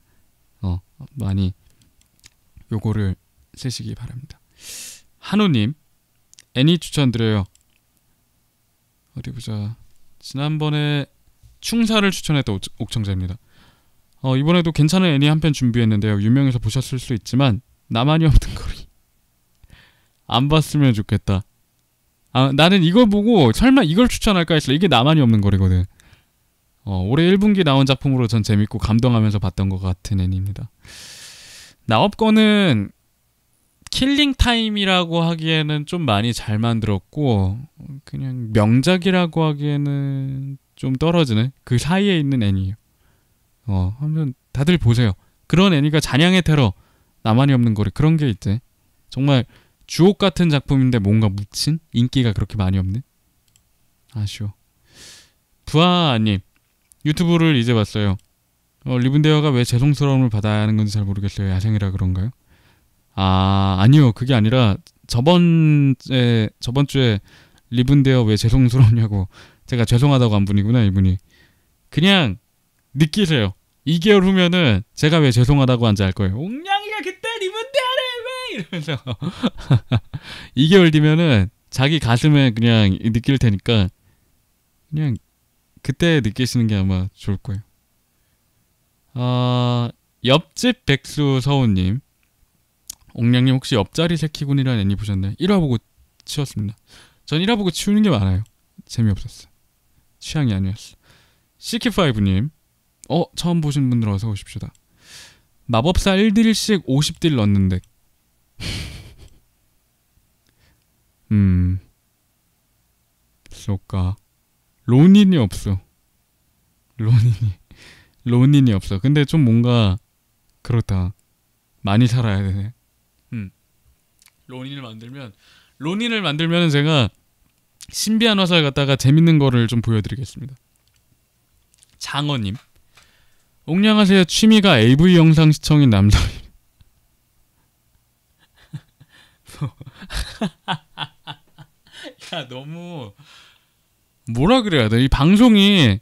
어, 많이 요거를 쓰시기 바랍니다. 한우님 애니 추천드려요. 어디 보자. 지난번에 충사를 추천했던 옥청자입니다. 어, 이번에도 괜찮은 애니 한 편 준비했는데요. 유명해서 보셨을 수 있지만 나만이 없는 거리. 안 봤으면 좋겠다. 아, 나는 이걸 보고 설마 이걸 추천할까 했어. 이게 나만이 없는 거리거든. 어, 올해 1분기 나온 작품으로 전 재밌고 감동하면서 봤던 것 같은 애니입니다. 나업 거는 킬링 타임이라고 하기에는 좀 많이 잘 만들었고 그냥 명작이라고 하기에는 좀 떨어지는 그 사이에 있는 애니예요. 어, 한번 다들 보세요. 그런 애니가 잔향의 테러, 나만이 없는 거리 그런 게 있지. 정말 주옥 같은 작품인데 뭔가 묻힌 인기가 그렇게 많이 없는 아쉬워. 부하님 유튜브를 이제 봤어요. 어, 리븐데어가 왜 죄송스러움을 받아야 하는 건지 잘 모르겠어요. 야생이라 그런가요? 아 아니요 그게 아니라 저번에 저번 주에 리븐데어 왜죄송스러우냐고 제가 죄송하다고 한 분이구나 이분이 그냥 느끼세요. 2개월 후면은 제가 왜 죄송하다고 한지 알 거예요. 옹냥이가 그때 리븐데어를 왜 이러면서 2개월 뒤면은 자기 가슴에 그냥 느낄 테니까 그냥 그때 느끼시는 게 아마 좋을 거예요. 아, 옆집 백수 서우님. 옥량님 혹시 옆자리 새키군이라는 애니 보셨나요? 1화 보고 치웠습니다. 전 1화 보고 치우는 게 많아요. 재미없었어. 취향이 아니었어. 시키파이브님. 어, 처음 보신 분들 어서 오십시다. 마법사 1딜씩 50딜 넣는데. 음. 쏠까. 로닌이 없어. 로닌이 로닌이 없어. 근데 좀 뭔가 그렇다. 많이 살아야 되네. 음. 로닌을 만들면 로닌을 만들면 제가 신비한 화살 갖다가 재밌는 거를 좀 보여드리겠습니다. 장어님. 옥냥하세요. 취미가 AV 영상 시청인 남성. 야 너무 뭐라 그래야 돼? 이 방송이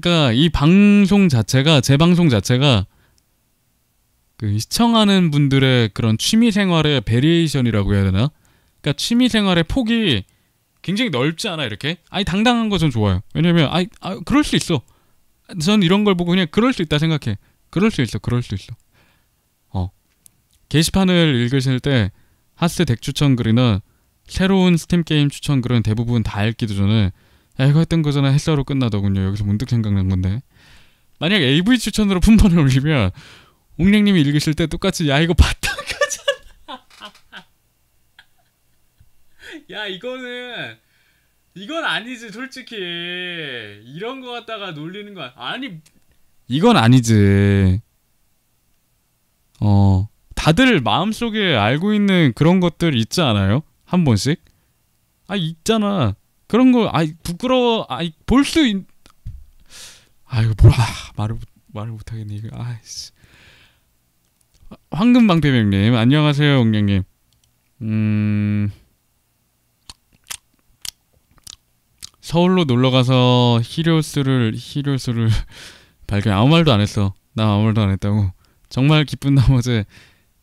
그러니까 이 방송 자체가 재 방송 자체가 그 시청하는 분들의 그런 취미 생활의 베리에이션이라고 해야 되나? 그러니까 취미 생활의 폭이 굉장히 넓지 않아 이렇게. 아니 당당한 거 전 좋아요. 왜냐면 아이 아, 그럴 수 있어. 전 이런 걸 보고 그냥 그럴 수 있다 생각해. 그럴 수 있어. 그럴 수 있어. 어. 게시판을 읽으실 때 하스 덱 추천 글이나 새로운 스팀 게임 추천 글은 대부분 다 읽기도 전에 야 이거 했던 거잖아 헬사로 끝나더군요. 여기서 문득 생각난 건데 만약 AV 추천으로 품번을 올리면 옥량님이 읽으실 때 똑같이 야 이거 봤던 거잖아. 야 이거는 이건 아니지 솔직히 이런 거 갖다가 놀리는 거 아니 이건 아니지. 어 다들 마음속에 알고 있는 그런 것들 있지 않아요? 한 번씩 아 있잖아 그런 거 아이 부끄러워 아이 볼 수있 아이고 뭐라 말을 아, 말을 못 하겠네 이거 아이씨 황금방패병님 안녕하세요 옹냥님 음 서울로 놀러 가서 히리수를히리수를 발견 아무 말도 안 했어 나 아무 말도 안 했다고 정말 기쁜 나머지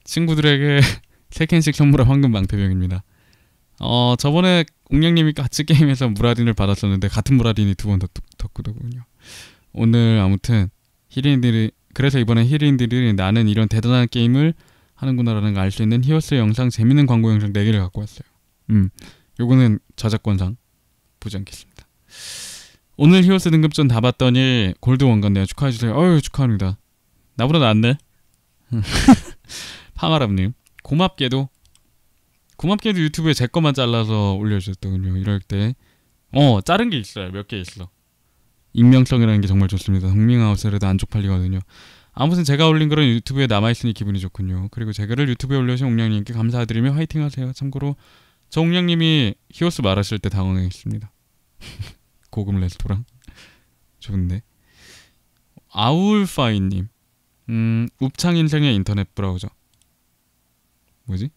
친구들에게 세 캔씩 선물한 황금방패병입니다 어 저번에 공룡님이 같이 게임에서 무라딘을 받았었는데 같은 무라딘이 두 번더 덮더군요. 오늘 아무튼 히린들이 그래서 이번에 히린들이 나는 이런 대단한 게임을 하는구나라는 걸 알 수 있는 히어스 영상 재밌는 광고 영상 4개를 갖고 왔어요. 음, 요거는 저작권상 보지 않겠습니다 오늘 히어스 등급전 다 봤더니 골드 원건데요. 축하해주세요. 어유 축하합니다. 나보다 낫네. 음. 파마람님 고맙게도 고맙게도 유튜브에 제 것만 잘라서 올려주셨더군요. 이럴 때. 어, 자른 게 있어요. 몇 개 있어. 익명성이라는 게 정말 좋습니다. 흥밍아웃에라도 안쪽 팔리거든요. 아무튼 제가 올린 글은 유튜브에 남아있으니 기분이 좋군요. 그리고 제 글을 유튜브에 올려주신 옥량님께 감사드리며 화이팅 하세요. 참고로 저 옥량님이 히오스 말하실 때 당황했습니다. 고급 레스토랑. 좋은데. 아울파이님. 음, 읍창 인생의 인터넷 브라우저. 뭐지?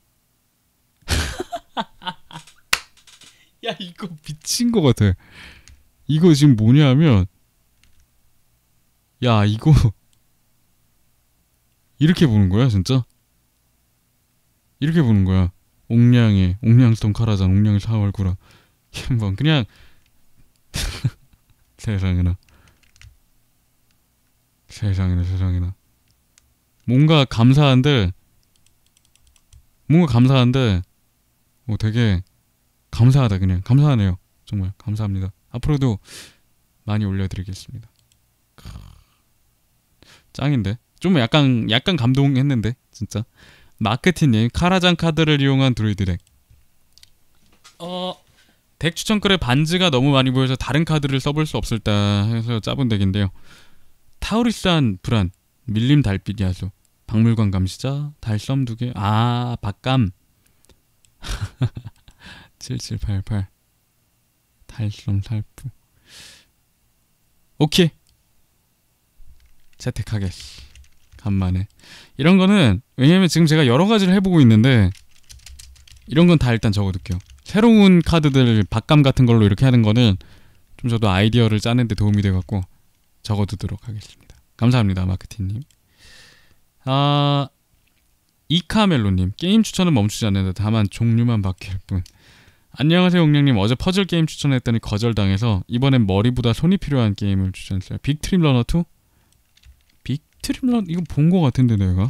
야 이거 미친 거 같아. 이거 지금 뭐냐면 야 이거 이렇게 보는 거야 진짜? 이렇게 보는 거야. 옥량의 옥량스톤 카라잔 옥량의 사월구라 한번 그냥 세상에나 세상에나 세상에나 뭔가 감사한데 뭔가 감사한데 뭐 되게 감사하다 그냥 감사하네요 정말 감사합니다 앞으로도 많이 올려드리겠습니다 짱인데 좀 약간 약간 감동했는데 진짜 마케팅님 예, 카라장 카드를 이용한 드루이드 덱 어... 덱 추천 글에 반지가 너무 많이 보여서 다른 카드를 써볼 수 없을까 해서 짜본 덱인데요 타우리스한 불안 밀림 달빛 야수 박물관 감시자 달섬 두개아 박감 7788달성살프 오케이 채택하게 간만에 이런 거는 왜냐면 지금 제가 여러 가지를 해보고 있는데 이런 건 다 일단 적어둘게요 새로운 카드들 박감 같은 걸로 이렇게 하는 거는 좀 저도 아이디어를 짜는 데 도움이 돼갖고 적어두도록 하겠습니다 감사합니다 마크팅님 아 이카멜로님 게임 추천은 멈추지 않는다 다만 종류만 바뀔 뿐 안녕하세요 옹량님 어제 퍼즐 게임 추천했더니 거절당해서 이번엔 머리보다 손이 필요한 게임을 추천했어요 빅트림 러너2? 빅트림 러너 이거 본거 같은데 내가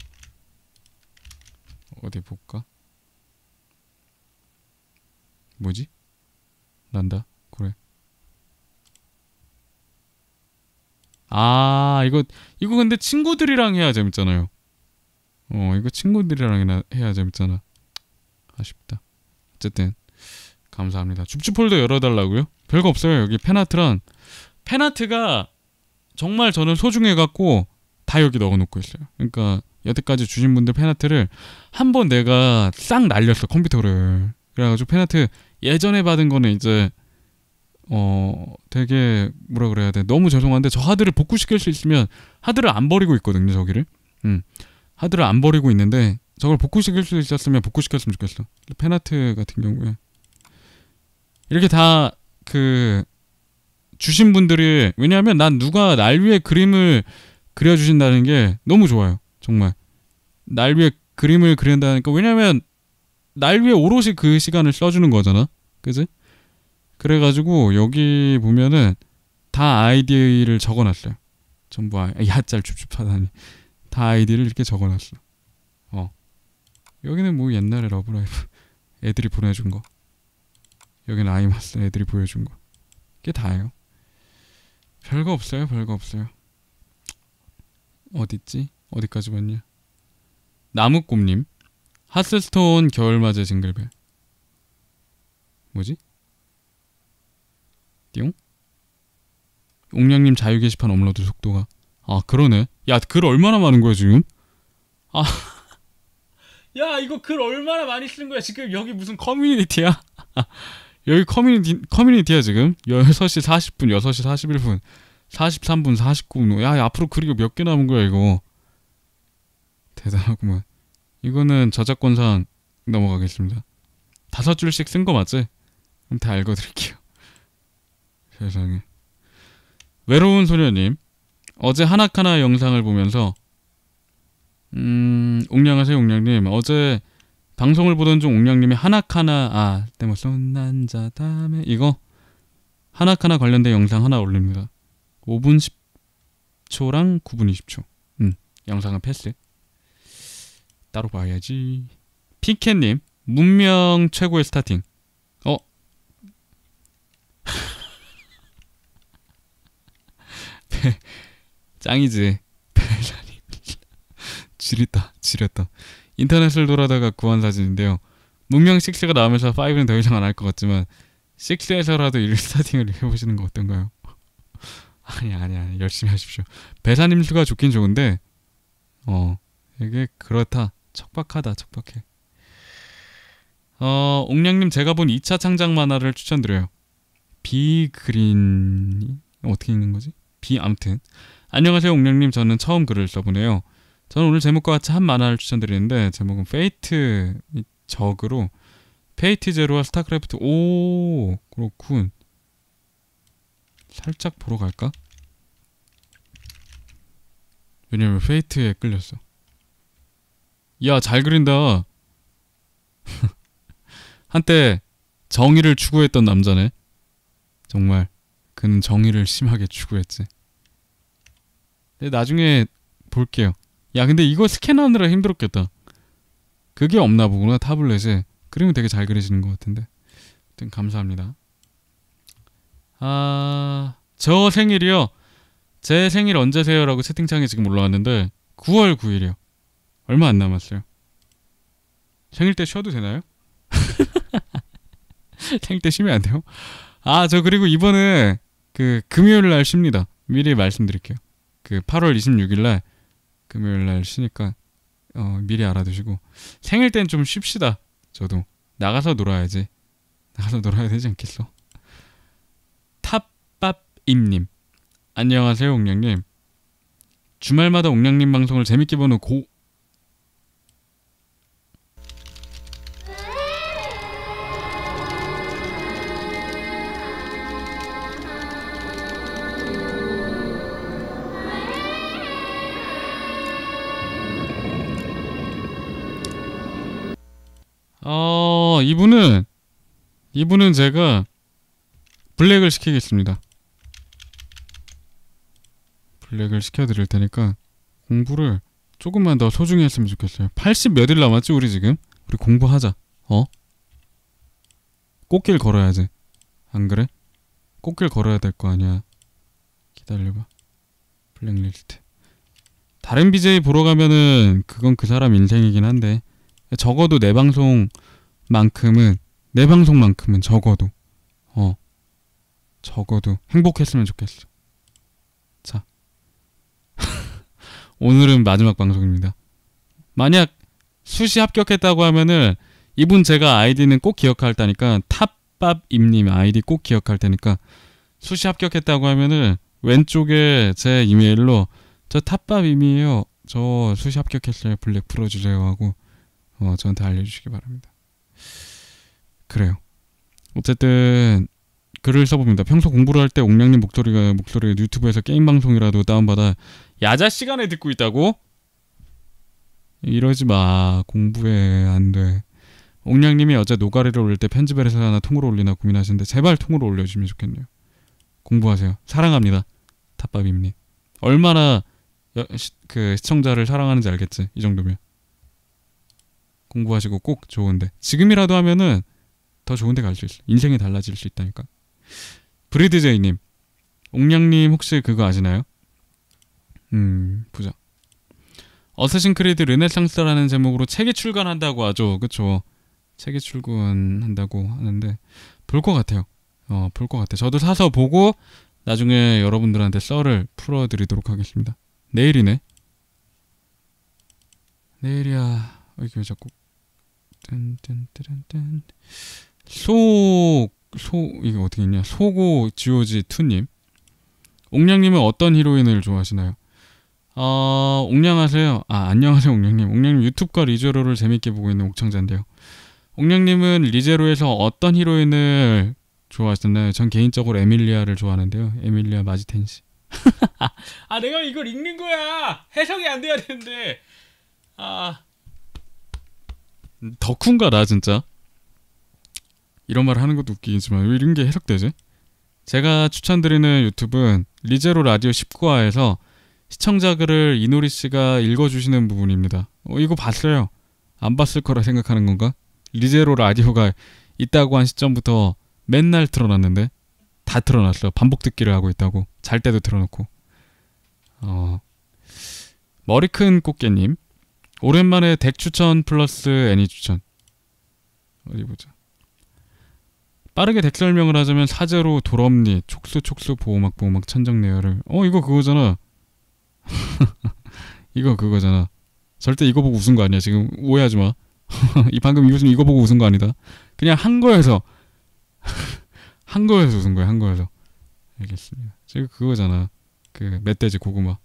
어디 볼까 뭐지? 난다 그래 아 이거 이거 근데 친구들이랑 해야 재밌잖아요 어 이거 친구들이랑 이나 해야 재밌잖아 아쉽다 어쨌든 감사합니다 줍줍 폴더 열어달라고요? 별거 없어요 여기 팬아트랑 팬아트가 정말 저는 소중해갖고 다 여기 넣어놓고 있어요 그러니까 여태까지 주신 분들 팬아트를 한 번 내가 싹 날렸어 컴퓨터를 그래가지고 팬아트 예전에 받은 거는 이제 어 되게 뭐라 그래야 돼 너무 죄송한데 저 하드를 복구시킬 수 있으면 하드를 안 버리고 있거든요 저기를 음 하드를 안 버리고 있는데 저걸 복구시킬 수 있었으면 복구시켰으면 좋겠어 페나트 같은 경우에 이렇게 다 그 주신 분들이 왜냐하면 난 누가 날 위해 그림을 그려주신다는 게 너무 좋아요 정말 날 위해 그림을 그린다니까 왜냐면 날 위해 오롯이 그 시간을 써주는 거잖아 그지? 그래가지고 여기 보면은 다 아이디를 적어놨어요 전부 아, 야짤 줍줍하다니 다 아이디를 이렇게 적어놨어. 어. 여기는 뭐 옛날에 러브라이브 애들이 보내준 거. 여기는 아이마스 애들이 보여준 거. 이게 다예요. 별거 없어요. 별거 없어요. 어딨지? 어디까지 봤냐? 나무꿈님. 하스스톤 겨울맞이 징글벨. 뭐지? 띠용? 옹량님 자유 게시판 업로드 속도가 아 그러네 야, 글 얼마나 많은 거야, 지금? 아. 야, 이거 글 얼마나 많이 쓴 거야, 지금. 여기 무슨 커뮤니티야? 여기 커뮤니티, 커뮤니티야, 지금. 6시 40분, 6시 41분, 43분, 49분. 야, 앞으로 그리고 몇 개 남은 거야, 이거. 대단하구만. 이거는 저작권상 넘어가겠습니다. 다섯 줄씩 쓴 거 맞지? 그럼 다 읽어드릴게요. 세상에. 외로운 소녀님. 어제 하나카나 영상을 보면서 음... 옥량하세요 옥량님 어제 방송을 보던 중 옥량님이 하나카나 아 때문에 손난자 다음에 이거 하나카나 관련된 영상 하나 올립니다 5분 10초랑 9분 20초 음 영상은 패스 따로 봐야지 피켓님 문명 최고의 스타팅 어? 네, 짱이지. 지렸다, 지렸다. 인터넷을 돌아다가 구한 사진인데요. 문명 6가 나오면서 5는 더 이상 안 할 것 같지만 6에서라도 일 스타팅을 해보시는 거 어떤가요? 아니 아니 아니 열심히 하십시오. 배사님 수가 좋긴 좋은데 어 이게 그렇다 척박하다 척박해. 어 옥량님 제가 본 2차 창작 만화를 추천드려요. 비그린 어떻게 읽는 거지? 비 암튼 안녕하세요 옹량님 저는 처음 글을 써보네요. 저는 오늘 제목과 같이 한 만화를 추천드리는데 제목은 페이트 적으로 페이트 제로와 스타크래프트 오 그렇군 살짝 보러 갈까? 왜냐면 페이트에 끌렸어 야잘 그린다 한때 정의를 추구했던 남자네 정말 그는 정의를 심하게 추구했지 근데 나중에 볼게요. 야 근데 이거 스캔하느라 힘들었겠다. 그게 없나 보구나 타블렛에. 그림은 되게 잘 그려지는 것 같은데. 하여튼 감사합니다. 아... 저 생일이요. 제 생일 언제세요? 라고 채팅창에 지금 올라왔는데 9월 9일이요. 얼마 안 남았어요. 생일 때 쉬어도 되나요? 생일 때 쉬면 안 돼요? 아, 저 그리고 이번에 그 금요일 날 쉽니다. 미리 말씀드릴게요. 그 8월 26일 날 금요일 날 쉬니까 어, 미리 알아두시고 생일 땐 좀 쉽시다. 저도 나가서 놀아야지. 나가서 놀아야 되지 않겠어? 탑밥임님 안녕하세요 옹량님 주말마다 옹량님 방송을 재밌게 보는 고 어, 이분은 이분은 제가 블랙을 시키겠습니다. 블랙을 시켜드릴 테니까 공부를 조금만 더 소중히 했으면 좋겠어요. 80 몇 일 남았지 우리 지금? 우리 공부하자. 어? 꽃길 걸어야지. 안 그래? 꽃길 걸어야 될 거 아니야. 기다려봐. 블랙리스트. 다른 BJ 보러 가면은 그건 그 사람 인생이긴 한데 적어도 내 방송만큼은 내 방송만큼은 적어도 어 적어도 행복했으면 좋겠어. 자 오늘은 마지막 방송입니다. 만약 수시 합격했다고 하면은 이분 제가 아이디는 꼭 기억할 테니까 탑밥임님 아이디 꼭 기억할 테니까 수시 합격했다고 하면은 왼쪽에 제 이메일로 저 탑밥임이에요. 저 수시 합격했어요. 블랙 풀어주세요 하고 어, 저한테 알려주시기 바랍니다. 그래요. 어쨌든 글을 써봅니다. 평소 공부를 할 때 옥량님 목소리가 목소리 유튜브에서 게임 방송이라도 다운받아 야자 시간에 듣고 있다고? 이러지 마. 공부해 안 돼. 옥량님이 어제 노가리를 올릴 때 편집을 해서 하나 통으로 올리나 고민하시는데 제발 통으로 올려주시면 좋겠네요. 공부하세요. 사랑합니다. 답밥입니다 얼마나 여, 시, 그 시청자를 사랑하는지 알겠지. 이 정도면. 공부하시고 꼭 좋은데 지금이라도 하면은 더 좋은 데 갈 수 있어 인생이 달라질 수 있다니까 브리드제이님 옥량님 혹시 그거 아시나요? 음 보자 어쌔신 크리드 르네상스라는 제목으로 책이 출간한다고 하죠 그쵸 책이 출근한다고 하는데 볼 것 같아요 어볼 것 같아요 저도 사서 보고 나중에 여러분들한테 썰을 풀어드리도록 하겠습니다 내일이네 내일이야 이게 자꾸 딴딴딴딴 소, 소, 이게 어떻게 있냐. 소고 GOG2님. 옥냥님은 어떤 히로인을 좋아하시나요? 어, 옥냥하세요. 아, 안녕하세요, 옥냥님. 옥냥님 유튜브과 리제로를 재밌게 보고 있는 옥창자인데요. 옥냥님은 리제로에서 어떤 히로인을 좋아하셨나요전 개인적으로 에밀리아를 좋아하는데요. 에밀리아 마지텐시. 아, 내가 이걸 읽는 거야! 해석이 안 돼야 되는데. 아. 덕후인가 나 진짜 이런 말을 하는 것도 웃기지만 왜 이런 게 해석되지? 제가 추천드리는 유튜브는 리제로 라디오 19화에서 시청자 글을 이노리 씨가 읽어주시는 부분입니다. 어, 이거 봤어요. 안 봤을 거라 생각하는 건가? 리제로 라디오가 있다고 한 시점부터 맨날 틀어놨는데 다 틀어놨어. 반복 듣기를 하고 있다고. 잘 때도 틀어놓고. 어... 머리 큰 꽃게님 오랜만에 덱 추천 플러스 애니 추천 어디 보자 빠르게 덱 설명을 하자면 사제로 도럼니 촉수 촉수 보호막 보호막 천정 내열을 어 이거 그거잖아 이거 그거잖아 절대 이거 보고 웃은 거 아니야 지금 오해하지 마이 방금 이거 지 이거 보고 웃은 거 아니다 그냥 한 거에서 한 거에서 웃은 거야 한 거에서 알겠습니다 지금 그거잖아 그 멧돼지 고구마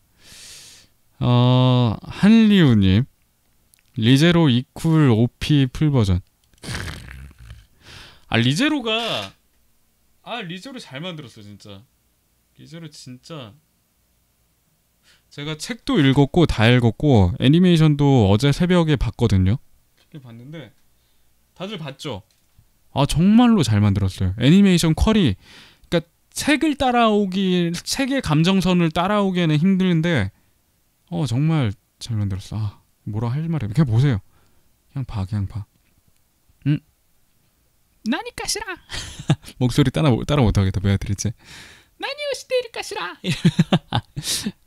어 한리우님 리제로 이쿨 오피 풀 버전. 아 리제로가 아 리제로 잘 만들었어 진짜. 리제로 진짜 제가 책도 읽었고 다 읽었고 애니메이션도 어제 새벽에 봤거든요. 봤는데 다들 봤죠? 아 정말로 잘 만들었어요. 애니메이션 퀄이 그러니까 책을 따라오기 책의 감정선을 따라오기에는 힘들는데 어 정말 잘 만들었어. 아. 뭐라 할 말이 그냥 보세요. 그냥 봐, 그냥 봐. 응? 나니까 싫어. 목소리 따라 따라 못하겠다. 베아트리체. 나니 오시데일까 싫어.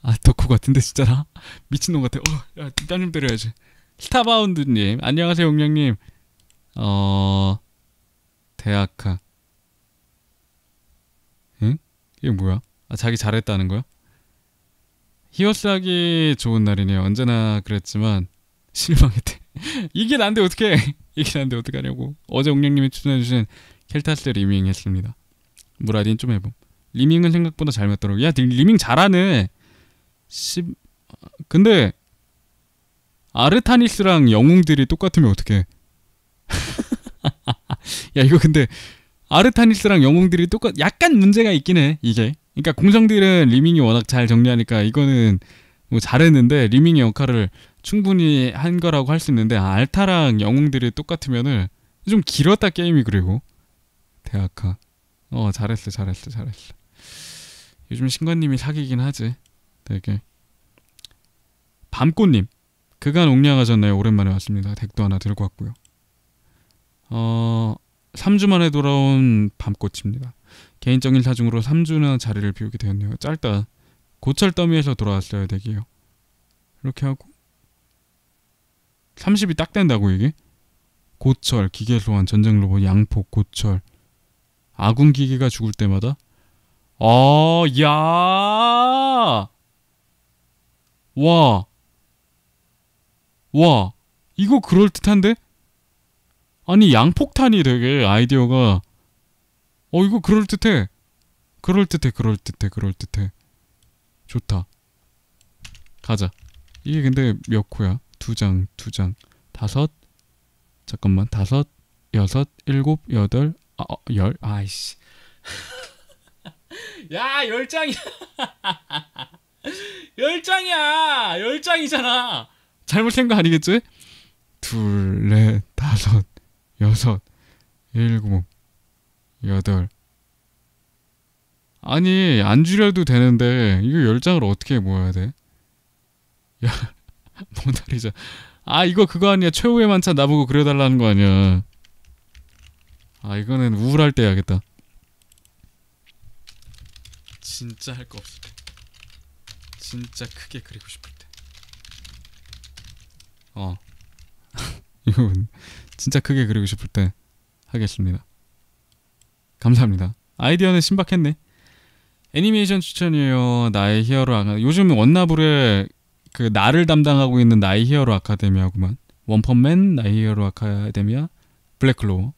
아 덕후 같은데 진짜라 미친놈 같아. 어, 야, 땀좀 때려야지. 스타바운드님 안녕하세요, 용량님. 어 대학하. 응? 이게 뭐야? 아 자기 잘했다는 거야? 히어스하기 좋은 날이네요. 언제나 그랬지만 실망했대. 이게 난데 어떻게? 이게 난데 어떻게하냐고 어제 옥령님이 추천해주신 켈타스 리밍 했습니다. 무라딘 좀 해봄. 리밍은 생각보다 잘 맞더라고. 야, 리밍 잘하네. 십. 근데 아르타니스랑 영웅들이 똑같으면 어떡해? 야, 이거 근데 아르타니스랑 영웅들이 똑같. 약간 문제가 있긴 해. 이게. 그러니까 공정들은 리밍이 워낙 잘 정리하니까 이거는 뭐 잘했는데 리밍의 역할을 충분히 한 거라고 할 수 있는데 아, 알타랑 영웅들이 똑같으면은 좀 길었다 게임이 그리고 대학화어 잘했어 잘했어 잘했어 요즘 신관님이 사귀긴 하지 되게 밤꽃님 그간 옹량하셨나요 오랜만에 왔습니다 덱도 하나 들고 왔고요 어 3주 만에 돌아온 밤꽃입니다 개인적인 사중으로 3주나 자리를 비우게 되었네요. 짧다. 고철 더미에서 돌아왔어야되게요 이렇게 하고 30이 딱 된다고 이게? 고철, 기계소환, 전쟁 로봇, 양폭, 고철. 아군 기계가 죽을 때마다 아, 야! 와. 와. 이거 그럴듯한데? 아니, 양폭탄이 되게 아이디어가 어 이거 그럴듯해 그럴듯해 그럴듯해 그럴듯해 좋다 가자 이게 근데 몇 코야? 두 장, 두 장, 다섯, 잠깐만, 다섯, 여섯, 일곱, 여덟, 아, 어, 열, 아이씨. 야, 열 장이야. 열 장이야. 열 장이잖아. 잘못된 거 아니겠지? 둘, 넷, 다섯, 여섯, 일곱, 여덟. 아니 안 줄여도 되는데 이거 열장을 어떻게 모아야 돼? 야 모나리자 아 이거 그거 아니야 최후의 만찬 나보고 그려달라는 거 아니야 아 이거는 우울할 때 해야겠다 진짜 할 거 없을 때 진짜 크게 그리고 싶을 때어 이건 진짜 크게 그리고 싶을 때 하겠습니다 감사합니다. 아이디어는 신박했네. 애니메이션 추천이에요. 나의 히어로 아카데미. 요즘 원나블에 그 나를 담당하고 있는 나의 히어로 아카데미하고만 원펀맨, 나의 히어로 아카데미야블랙클로어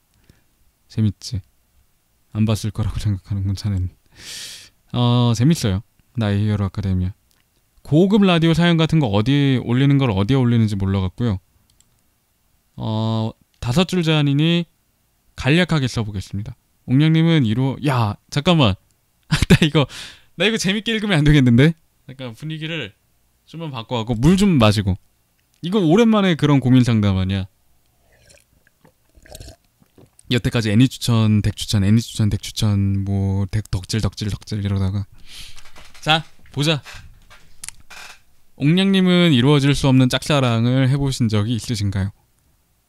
재밌지. 안 봤을 거라고 생각하는군 차는. 어, 재밌어요. 나의 히어로 아카데미야 고급 라디오 사연 같은 거 어디 올리는 걸 어디에 올리는지 몰라갖고요. 어, 다섯 줄 제한이니 간략하게 써보겠습니다. 옥냥님은 이로 야 잠깐만 나 이거 나 이거 재밌게 읽으면 안 되겠는데 약간 분위기를 좀만 바꿔갖고 물 좀 마시고 이거 오랜만에 그런 고민 상담 아니야 여태까지 애니 추천 덱 추천 애니 추천 덱 추천 뭐덱 덕질 덕질 덕질 이러다가 자 보자 옥냥님은 이루어질 수 없는 짝사랑을 해보신 적이 있으신가요?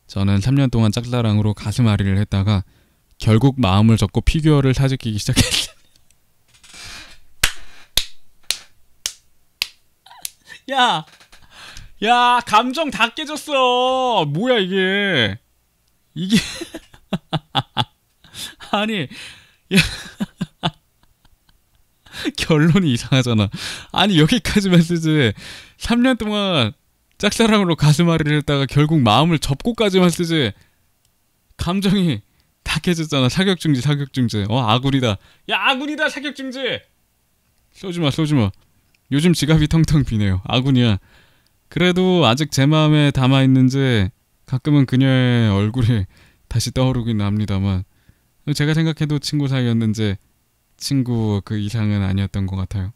저는 3년 동안 짝사랑으로 가슴앓이를 했다가 결국 마음을 접고 피규어를 사재끼기 시작했다. 야, 야, 감정 다 깨졌어. 뭐야 이게? 이게 아니, 야. 결론이 이상하잖아. 아니 여기까지만 쓰지. 3년 동안 짝사랑으로 가슴앓이를 했다가 결국 마음을 접고까지만 쓰지. 감정이 탁 해줬잖아. 사격 중지, 사격 중지. 어, 아구리다. 야, 아구리다, 사격 중지! 쏘지마, 쏘지마. 요즘 지갑이 텅텅 비네요. 아군이야. 그래도 아직 제 마음에 담아있는지 가끔은 그녀의 얼굴이 다시 떠오르긴 합니다만 제가 생각해도 친구 사이였는지 친구 그 이상은 아니었던 것 같아요.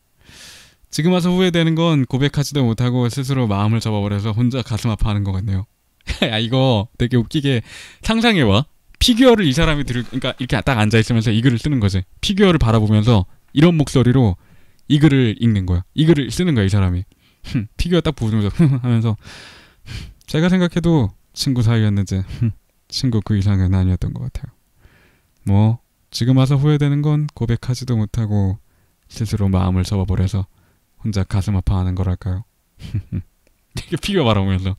지금 와서 후회되는 건 고백하지도 못하고 스스로 마음을 잡아버려서 혼자 가슴 아파하는 것 같네요. 야 이거 되게 웃기게 상상해봐. 피규어를 이 사람이 들, 그러니까 이렇게 딱 앉아 있으면서 이 글을 쓰는 거지. 피규어를 바라보면서 이런 목소리로 이 글을 읽는 거야. 이 글을 쓰는 거야 이 사람이. 피규어 딱 보면서 하면서 제가 생각해도 친구 사이였는지 친구 그 이상은 아니었던 것 같아요. 뭐 지금 와서 후회되는 건 고백하지도 못하고 스스로 마음을 접어버려서 혼자 가슴 아파하는 거랄까요. 되게 피규어바라보면서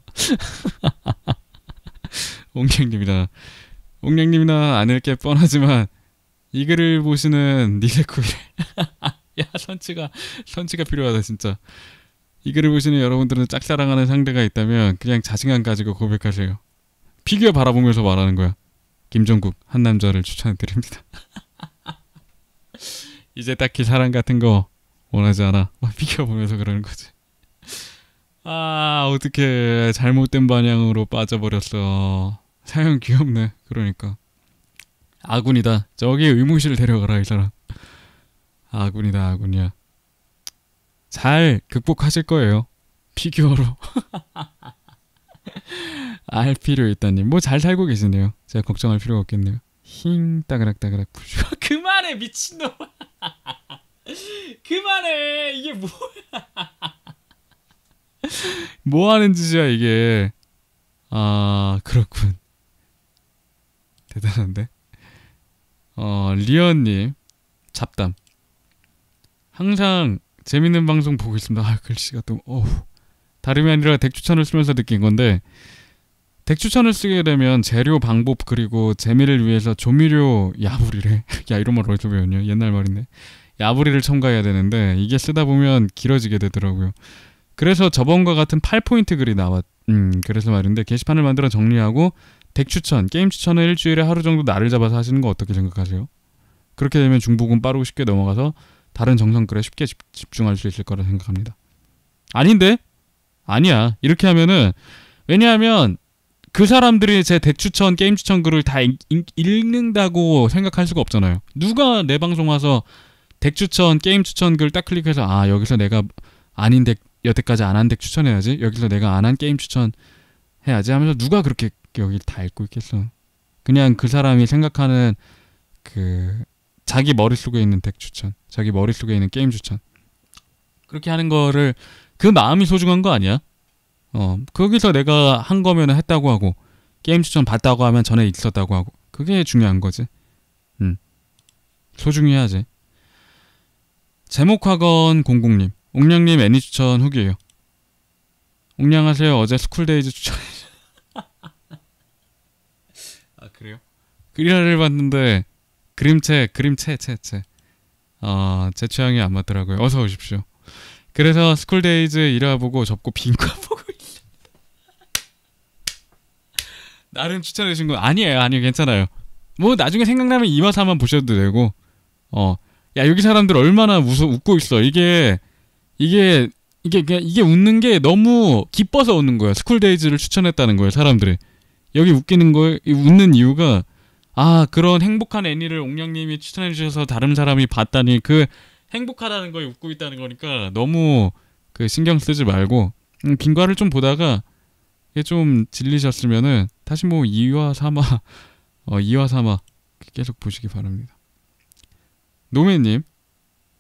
옹경님이잖아. 옥냥님이나 아닐 게 뻔하지만 이 글을 보시는 니네코일 야 선치가 선치가 필요하다 진짜 이 글을 보시는 여러분들은 짝사랑하는 상대가 있다면 그냥 자신감 가지고 고백하세요 피규어 바라보면서 말하는 거야 김종국 한 남자를 추천드립니다 이제 딱히 사랑 같은 거 원하지 않아 피규어 보면서 그러는 거지 아 어떻게 잘못된 방향으로 빠져버렸어 사연 귀엽네. 그러니까 아군이다. 저기 의무실 데려가라 이 사람. 아군이다 아군이야. 잘 극복하실 거예요. 피규어로. 알 필요 있다님뭐 잘 살고 계시네요. 제가 걱정할 필요가 없겠네요. 힝 따그락 따그락 부슈. 그만해 미친놈 그만해 이게 뭐야. 뭐 하는 짓이야 이게. 아 그렇군. 대단한데. 어, 리언님 잡담. 항상 재밌는 방송 보고 있습니다. 아, 글씨가 또 어우. 다름이 아니라 덱 추천을 쓰면서 느낀 건데 덱 추천을 쓰게 되면 재료 방법 그리고 재미를 위해서 조미료 야부리를야 이런 말 어디서 배웠냐? 옛날 말인데. 야부리를 첨가해야 되는데 이게 쓰다 보면 길어지게 되더라고요. 그래서 저번과 같은 8포인트 글이 나왔. 음 그래서 말인데 게시판을 만들어 정리하고 덱 추천, 게임 추천을 일주일에 하루 정도 날을 잡아서 하시는 거 어떻게 생각하세요? 그렇게 되면 중복은 빠르고 쉽게 넘어가서 다른 정성글에 쉽게 집, 집중할 수 있을 거라 생각합니다. 아닌데? 아니야. 이렇게 하면은 왜냐하면 그 사람들이 제 대추천 게임 추천 글을 다 읽, 는다고 생각할 수가 없잖아요. 누가 내 방송 와서 덱 추천 게임 추천 글 딱 클릭해서 아 여기서 내가 아닌 덱 여태까지 안한덱 추천해야지 여기서 내가 안 한 게임 추천 해야지 하면서 누가 그렇게 여기를 다 읽고 있겠어. 그냥 그 사람이 생각하는 그 자기 머릿속에 있는 덱 추천, 자기 머릿속에 있는 게임 추천. 그렇게 하는 거를 그 마음이 소중한 거 아니야? 어, 거기서 내가 한 거면 했다고 하고 게임 추천 받다고 하면 전에 있었다고 하고 그게 중요한 거지. 응. 음. 소중히 해야지. 제목학원 공공님, 옥량님 애니 추천 후기예요. 옥량하세요. 어제 스쿨데이즈 추천. 그리화를 봤는데 그림체 그림체 채체 어, 아, 제 취향이 안 맞더라고요. 어서 오십시오. 그래서 스쿨데이즈 일화 보고 접고 빈과 보고 나름 추천해 주신 건 아니에요. 아니요. 괜찮아요. 뭐 나중에 생각나면 2화 4만 보셔도 되고 어. 야, 여기 사람들 얼마나 웃어 웃고 있어. 이게 이게 이게 그냥 이게 웃는 게 너무 기뻐서 웃는 거야. 스쿨데이즈를 추천했다는 거예요, 사람들이. 여기 웃기는 거 웃는 이유가 아 그런 행복한 애니를 옥냥님이 추천해 주셔서 다른 사람이 봤다니 그 행복하다는 거에 웃고 있다는 거니까 너무 그 신경 쓰지 말고 음, 빈과를 좀 보다가 이게 좀 질리셨으면은 다시 뭐 2화 3화 어 2화 3화 계속 보시기 바랍니다. 노매님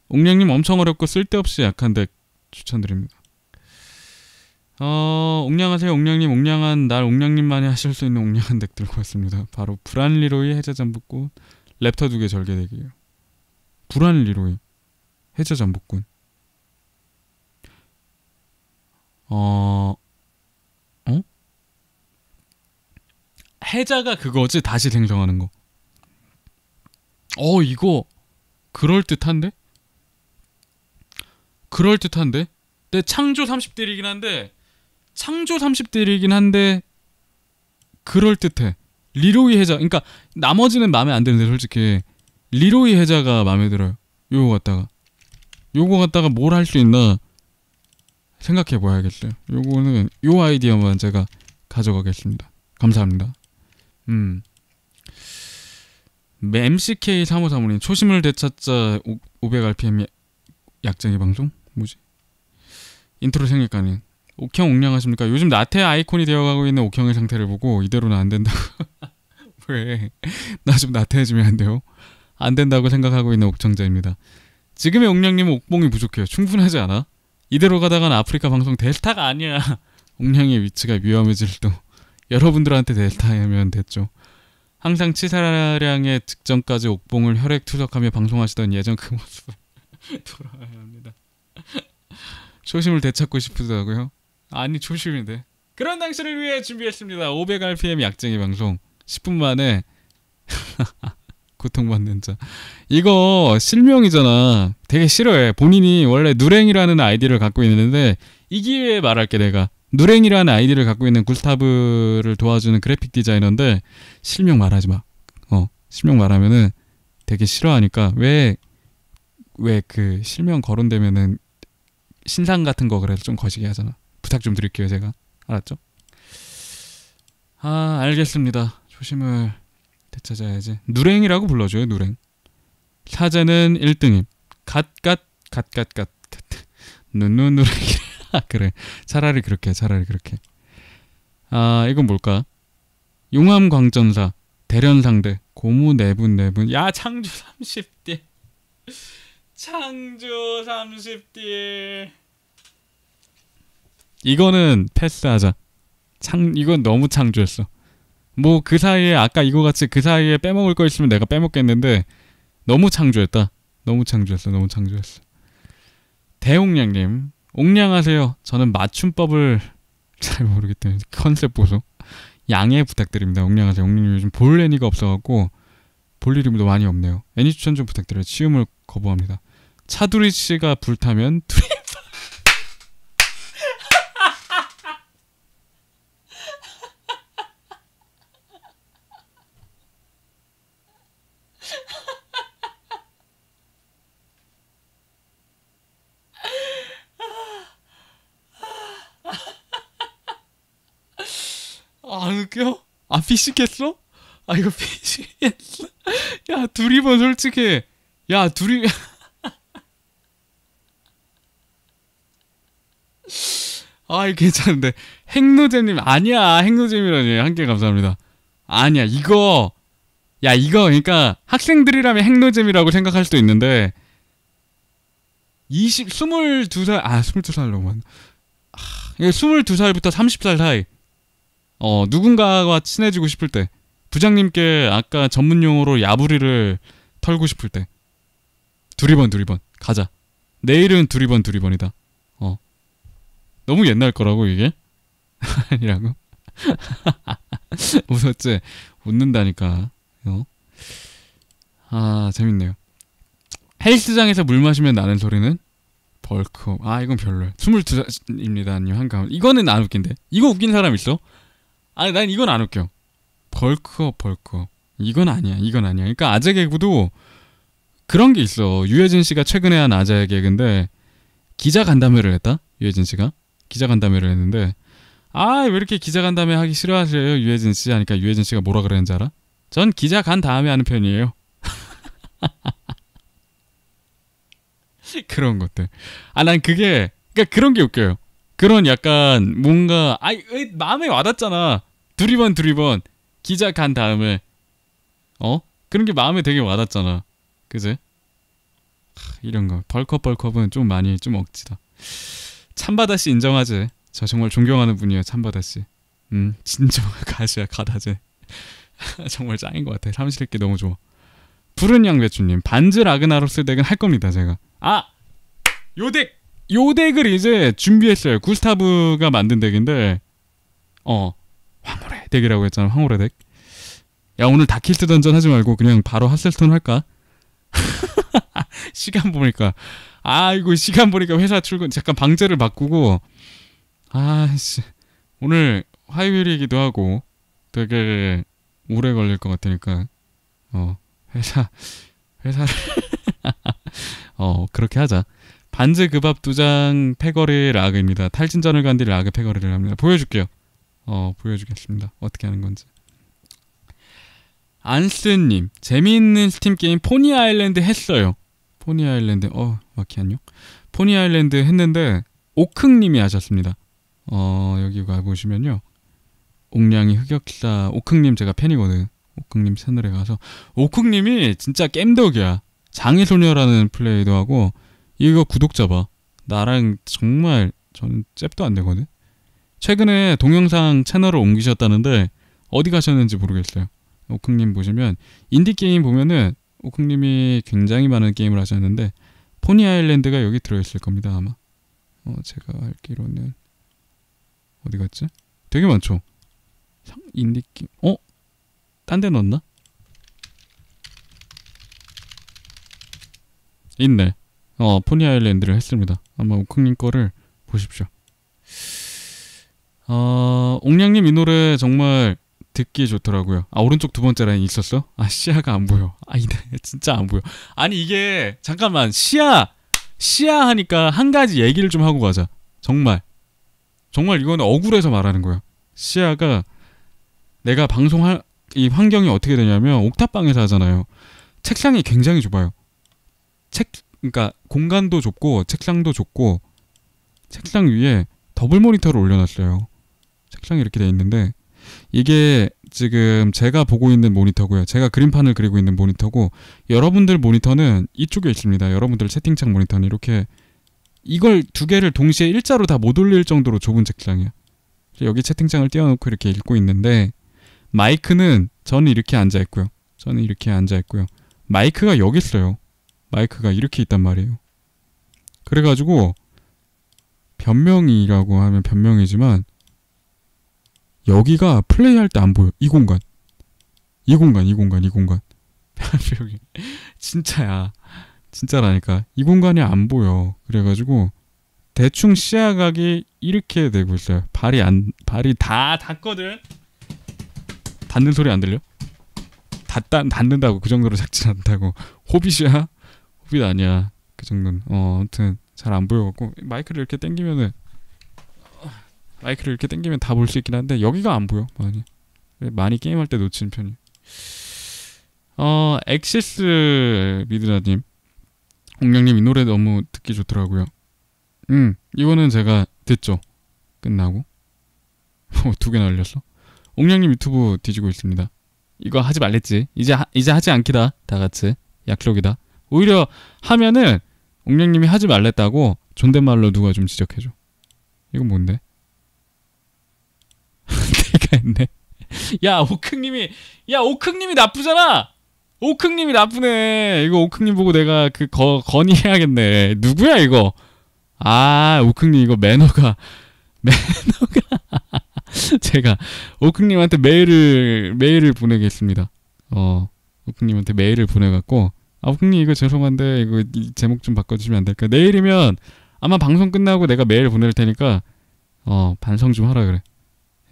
옥냥님 엄청 어렵고 쓸데없이 약한 데 추천드립니다. 어, 옹량하세요 옥량님, 옥량한 날옹량님만이 하실 수 있는 옹량한덱 들고 왔습니다. 바로 불안리로이 해자잠복군, 랩터 두 개 절개덱이에요. 불안리로이 해자잠복군. 어, 어? 해자가 그거지 다시 생성하는 거. 어, 이거 그럴 듯한데? 그럴 듯한데? 내 창조 30딜이긴 한데 상조 30딜이긴 한데 그럴듯해. 리로이 해자. 그러니까 나머지는 마음에 안 드는데 솔직히 리로이 해자가 마음에 들어요. 요거 갖다가 요거 갖다가 뭘 할 수 있나 생각해 봐야겠어요. 요거는 요 아이디어만 제가 가져가겠습니다. 감사합니다. 음. MCK3535님 초심을 되찾자 500rpm 약쟁이 방송? 뭐지? 인트로 생일가는 옥형 옥량하십니까? 요즘 나태 아이콘이 되어가고 있는 옥형의 상태를 보고 이대로는 안 된다고 왜? 나 좀 나태해지면 안 돼요? 안 된다고 생각하고 있는 옥청자입니다. 지금의 옥량님 옥봉이 부족해요. 충분하지 않아? 이대로 가다가는 아프리카 방송 델타가 아니야. 옥량의 위치가 위험해질도 여러분들한테 델타하면 됐죠. 항상 치사량의 득점까지 옥봉을 혈액 투석하며 방송하시던 예전 그 모습 돌아와야 합니다. 초심을 되찾고 싶으더라고요. 아니 조심인데. 그런 당신을 위해 준비했습니다. 500rpm 약쟁이 방송 10분 만에 고통받는 자. 이거 실명이잖아. 되게 싫어해. 본인이 원래 누랭이라는 아이디를 갖고 있는데 이 기회에 말할게 내가. 누랭이라는 아이디를 갖고 있는 굴스타브를 도와주는 그래픽 디자이너인데 실명 말하지 마. 어, 실명 말하면은 되게 싫어하니까 왜 왜 그 실명 거론되면은 신상 같은 거 그래서 좀 거시기 하잖아. 부탁 좀 드릴게요 제가 알았죠? 아 알겠습니다 조심을 되찾아야지 누랭이라고 불러줘요 누랭 사제는 1등임 갓갓 갓갓갓 눈눈누랭이 아, 그래 차라리 그렇게 차라리 그렇게 아 이건 뭘까 용암광전사 대련상대 고무 네분 네분 야 창조 30딜 창조 30딜 이거는 패스하자. 창 이건 너무 창조했어. 뭐 그 사이에 아까 이거 같이 그 사이에 빼먹을 거 있으면 내가 빼먹겠는데 너무 창조했다. 너무 창조했어. 너무 창조했어. 대용량님 옥량하세요. 저는 맞춤법을 잘 모르기 때문에 컨셉 보소 양해 부탁드립니다. 옥량하세요. 옥량님 요즘 볼 애니가 없어갖고 볼 일이도 많이 없네요. 애니 추천 좀 부탁드려요. 치음을 거부합니다. 차두리 씨가 불타면 두리 안 웃겨? 안 아, 피식했어? 아 이거 피식했어? 야 둘이면 솔직히 야 둘이 아 이 괜찮은데 행노잼님 아니야 행노잼이라니 한개 감사합니다 아니야 이거 야 이거 그러니까 학생들이라면 행노잼이라고 생각할 수도 있는데 20 22살 아 22살로만 아, 22살부터 30살 사이 어, 누군가와 친해지고 싶을 때 부장님께 아까 전문 용어로 야부리를 털고 싶을 때 두리번 두리번 가자 내일은 두리번 두리번이다 어 너무 옛날 거라고 이게 아니라고 웃었지 웃는다니까 어? 아 재밌네요 헬스장에서 물 마시면 나는 소리는 벌크아 이건 별로야 22입니다 아니요 한가운 이거는 안 웃긴데 이거 웃긴 사람 있어 아니 난 이건 안 웃겨. 벌크업 벌크업. 이건 아니야. 이건 아니야. 그러니까 아재 개그도 그런 게 있어. 유해진 씨가 최근에 한 아재 개그인데 기자 간담회를 했다. 유해진 씨가 기자 간담회를 했는데 아 왜 이렇게 기자 간담회 하기 싫어하세요 유해진 씨 하니까 유해진 씨가 뭐라 그랬는지 알아? 전 기자 간 다음에 하는 편이에요. 그런 것들. 아 난 그게 그러니까 그런 게 웃겨요. 그런 약간 뭔가 아이 마음에 와닿잖아. 두리번 두리번 기자 간 다음에 어 그런 게 마음에 되게 와닿잖아. 그지? 이런 거벌컥벌컥은좀 많이 좀 억지다. 참바다 씨 인정하지? 저 정말 존경하는 분이에요 참바다 씨. 음 진정 가수야 가다제. 정말 짱인 것 같아. 사무실끼 너무 좋아. 푸른 양배추님 반즈 라그나로스 덱은 할 겁니다 제가. 아 요덱 요 덱을 이제 준비했어요. 구스타브가 만든 덱인데 어 황홀의 덱이라고 했잖아. 황홀의 덱. 야 오늘 다킬트 던전 하지 말고 그냥 바로 하셀턴 할까? 시간 보니까 아이고 시간 보니까 회사 출근 잠깐 방제를 바꾸고 아씨 오늘 화요일이기도 하고 되게 오래 걸릴 것 같으니까 어 회사 회사를 어 그렇게 하자. 반즈 그밥 두장 패거리 라그입니다. 탈진전을 간뒤 라그 패거리를 합니다. 보여줄게요. 어 보여주겠습니다. 어떻게 하는 건지. 안스님 재미있는 스팀 게임 포니 아일랜드 했어요. 포니 아일랜드 어 마키 안요 포니 아일랜드 했는데 오크님이 하셨습니다. 어 여기 가 보시면요. 옥량이 흑역사 오크님 제가 팬이거든. 오크님 채널에 가서 오크님이 진짜 겜덕이야. 장애소녀라는 플레이도 하고 이거 구독자 봐. 나랑 정말 저는 잽도 안 되거든. 최근에 동영상 채널을 옮기셨다는데 어디 가셨는지 모르겠어요. 오크님 보시면 인디게임 보면은 오크님이 굉장히 많은 게임을 하셨는데 포니 아일랜드가 여기 들어있을 겁니다 아마 어, 제가 알기로는 어디 갔지? 되게 많죠? 인디게임 어? 딴 데 넣었나? 있네 어, 포니 아일랜드를 했습니다. 한번 옥흥님 거를 보십시오. 어, 옥량님 이 노래 정말 듣기 좋더라고요. 아, 오른쪽 두 번째 라인 있었어? 아, 시야가 안 보여. 아, 이 진짜 안 보여. 아니, 이게, 잠깐만, 시야, 시야 하니까 한 가지 얘기를 좀 하고 가자. 정말. 정말 이거는 억울해서 말하는 거야. 시야가, 내가 방송할, 이 환경이 어떻게 되냐면, 옥탑방에서 하잖아요. 책상이 굉장히 좁아요. 책, 그러니까 공간도 좁고 책상도 좁고 책상 위에 더블 모니터를 올려놨어요. 책상이 이렇게 돼 있는데 이게 지금 제가 보고 있는 모니터고요. 제가 그림판을 그리고 있는 모니터고 여러분들 모니터는 이쪽에 있습니다. 여러분들 채팅창 모니터는 이렇게 이걸 두 개를 동시에 일자로 다 못 올릴 정도로 좁은 책상이에요. 여기 채팅창을 띄워놓고 이렇게 읽고 있는데 마이크는 저는 이렇게 앉아 있고요. 저는 이렇게 앉아 있고요. 마이크가 여기 있어요. 마이크가 이렇게 있단 말이에요. 그래가지고 변명이라고 하면 변명이지만 여기가 플레이할 때 안 보여. 이 공간. 이 공간, 이 공간, 이 공간. 여기 진짜야. 진짜라니까. 이 공간이 안 보여. 그래가지고 대충 시야각이 이렇게 되고 있어요. 발이 안 발이 다 닿거든. 닿는 소리 안 들려? 닿다, 닿는다고 그 정도로 작진 않다고. 호빗이야? 국빈 아니야 그 정도는 어 아무튼 잘 안 보여갖고 마이크를 이렇게 당기면은 마이크를 이렇게 당기면 다 볼 수 있긴 한데 여기가 안 보여 많이 많이 게임할 때 놓치는 편이 어 엑시스 미드라님 공룡님 이 노래 너무 듣기 좋더라고요 음 이거는 제가 듣죠 끝나고 뭐 두개 날렸어 옹량님 유튜브 뒤지고 있습니다 이거 하지 말랬지 이제 이제 하지 않기다 다 같이 약속이다 오히려 하면은 옥령님이 하지 말랬다고 존댓말로 누가 좀 지적해줘. 이건 뭔데? 내가 했네. 야 오크님이 야 오크님이 나쁘잖아. 오크님이 나쁘네. 이거 오크님 보고 내가 그 거, 건의해야겠네. 누구야 이거? 아 오크님 이거 매너가 매너가 제가 오크님한테 메일을 메일을 보내겠습니다. 어 오크님한테 메일을 보내갖고 아 형님 이거 죄송한데 이거 제목 좀 바꿔주시면 안 될까? 내일이면 아마 방송 끝나고 내가 메일 보낼 테니까 어 반성 좀 하라 그래.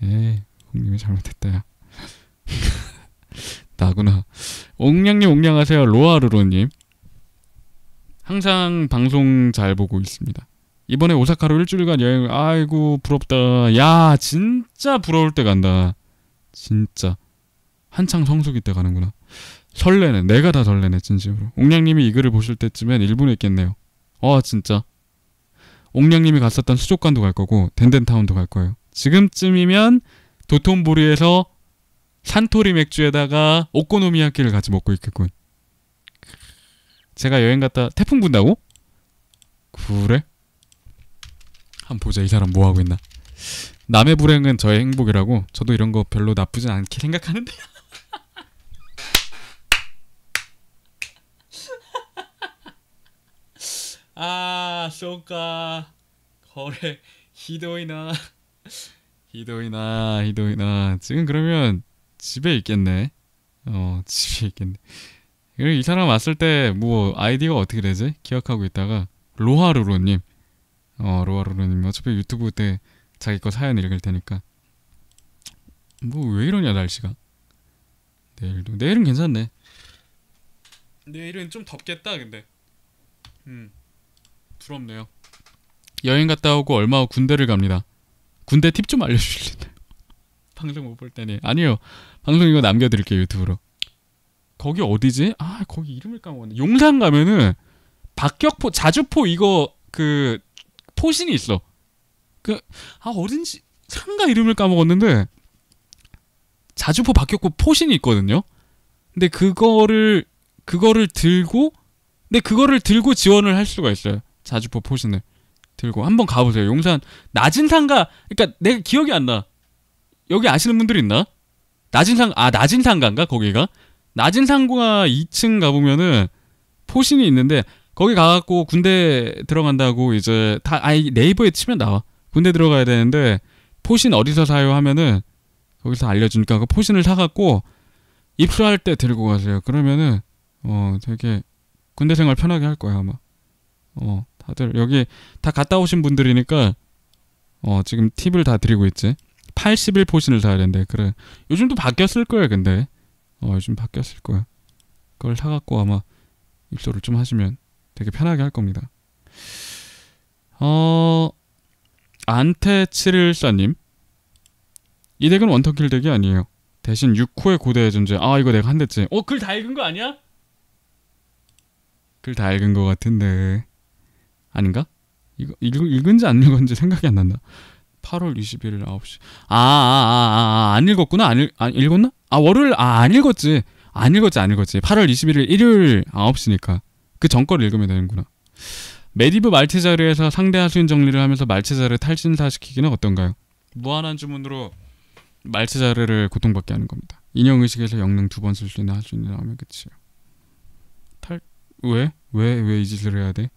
에이 형님이 잘못했다야. 나구나. 옹냥님 옹냥하세요 로아르로님. 항상 방송 잘 보고 있습니다. 이번에 오사카로 일주일간 여행 아이고 부럽다 야 진짜 부러울 때 간다 진짜 한창 성수기 때 가는구나 설레네 내가 다 설레네 진심으로. 옥량님이 이 글을 보실 때쯤엔 일본에 있겠네요. 아 진짜. 옥량님이 갔었던 수족관도 갈 거고 덴덴타운도 갈 거예요. 지금쯤이면 도톤보리에서 산토리 맥주에다가 오코노미야키를 같이 먹고 있겠군. 제가 여행 갔다 태풍 분다고? 그래? 한 보자 이 사람 뭐 하고 있나. 남의 불행은 저의 행복이라고 저도 이런 거 별로 나쁘진 않게 생각하는데. あーそうかこれひどいな 아, ひどいなひどいな지금그러면 집에 있겠네 어 집에 있겠네 그리고 이 사람 왔을 때 뭐 아이디가 어떻게 되지 기억하고 있다가 로하루로님 어 로하루로님 어차피 유튜브 때 자기 거 사연 읽을 테니까 뭐 왜 이러냐 날씨가 내일도 내일은 괜찮네 내일은 좀 덥겠다 근데 음 부럽네요. 여행 갔다 오고 얼마 후 군대를 갑니다. 군대 팁 좀 알려주실래요? 방송 못 볼 때니 아니요 방송 이거 남겨드릴게요 유튜브로. 거기 어디지? 아 거기 이름을 까먹었네. 용산 가면은 박격포 자주포 이거 그 포신이 있어. 그 아 어딘지 상가 이름을 까먹었는데 자주포 박격포 포신이 있거든요. 근데 그거를 그거를 들고 근데 그거를 들고 지원을 할 수가 있어요. 자주포 포신을 들고 한번 가보세요. 용산 낮은 상가 그러니까 내가 기억이 안 나. 여기 아시는 분들 있나? 낮은 상아 낮은 상가인가 거기가 낮은 상가 2층 가보면은 포신이 있는데 거기 가갖고 군대 들어간다고 이제 다 아이 네이버에 치면 나와 군대 들어가야 되는데 포신 어디서 사요 하면은 거기서 알려주니까 그 포신을 사갖고 입수할 때 들고 가세요 그러면은 어 되게 군대 생활 편하게 할 거야 아마 어 다들 여기 다 갔다 오신 분들이니까 어 지금 팁을 다 드리고 있지. 8 0일 포신을 사야 된대. 그래. 요즘도 바뀌었을 거야 근데. 어 요즘 바뀌었을 거야. 그걸 사갖고 아마 입소를 좀 하시면 되게 편하게 할 겁니다. 어 안테칠일사님 이 덱은 원터킬 덱이 아니에요. 대신 6호의 고대의 존재. 아 이거 내가 한댔지 어 글 다 읽은 거 아니야? 글 다 읽은 거 같은데. 아닌가? 이거 읽, 은지안 읽은지 생각이 안 난다. 8월 21일 9시. 아, 아, 아, 아, 안 읽었구나. 안, 읽, 안 아, 읽었나? 아, 월요일, 아, 안 읽었지. 안 읽었지, 안 읽었지. 8월 21일 일요일 9시니까. 그 전 거를 읽으면 되는구나. 메디브 말체자르에서 상대 하수인 정리를 하면서 말체자르 탈진사시키기는 어떤가요? 무한한 주문으로 말체자르를 고통받게 하는 겁니다. 인형의식에서 영능 두 번 쓸 수 있는 하수인이 나오면 끝이요 탈, 왜? 왜, 왜 이 짓을 해야 돼?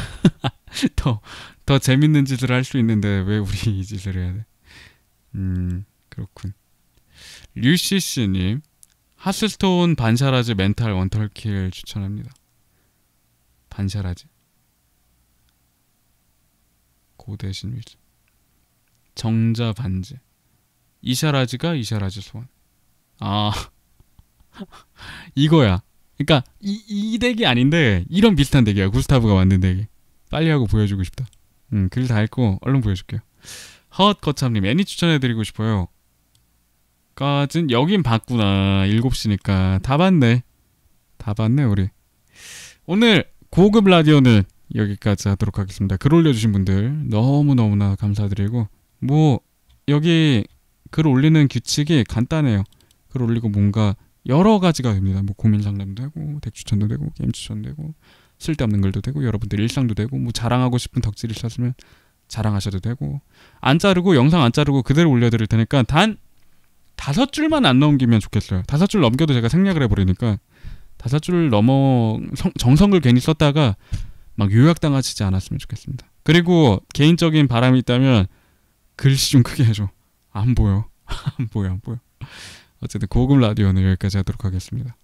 더, 더 재밌는 짓을 할 수 있는데 왜 우리 이 짓을 해야 돼? 음, 그렇군. 류씨씨님, 하스스톤 반샤라즈 멘탈 원털킬 추천합니다. 반샤라즈. 고대 신위즈. 정자 반지. 이샤라즈가 이샤라즈 소원. 아, 이거야. 그러니까 이, 이 덱이 아닌데 이런 비슷한 덱이야. 구스타브가 만든 덱이. 빨리 하고 보여주고 싶다. 음, 글 다 읽고 얼른 보여줄게요. 헛 거참님 애니 추천해드리고 싶어요. 까진 여긴 봤구나. 7시니까 다 봤네. 다 봤네 우리. 오늘 고급 라디오는 여기까지 하도록 하겠습니다. 글 올려주신 분들 너무너무나 감사드리고 뭐 여기 글 올리는 규칙이 간단해요. 글 올리고 뭔가 여러 가지가 됩니다. 뭐 고민 상담도 되고 덱 추천도 되고 게임 추천도 되고 쓸데없는 글도 되고 여러분들 일상도 되고 뭐 자랑하고 싶은 덕질 있었으면 자랑하셔도 되고 안 자르고 영상 안 자르고 그대로 올려드릴 테니까 단 다섯 줄만 안 넘기면 좋겠어요. 다섯 줄 넘겨도 제가 생략을 해버리니까 다섯 줄 넘어 정성을 괜히 썼다가 막 요약당하시지 않았으면 좋겠습니다. 그리고 개인적인 바람이 있다면 글씨 좀 크게 해줘. 안 보여. 안 보여. 안 보여. 어쨌든 고급 라디오는 여기까지 하도록 하겠습니다.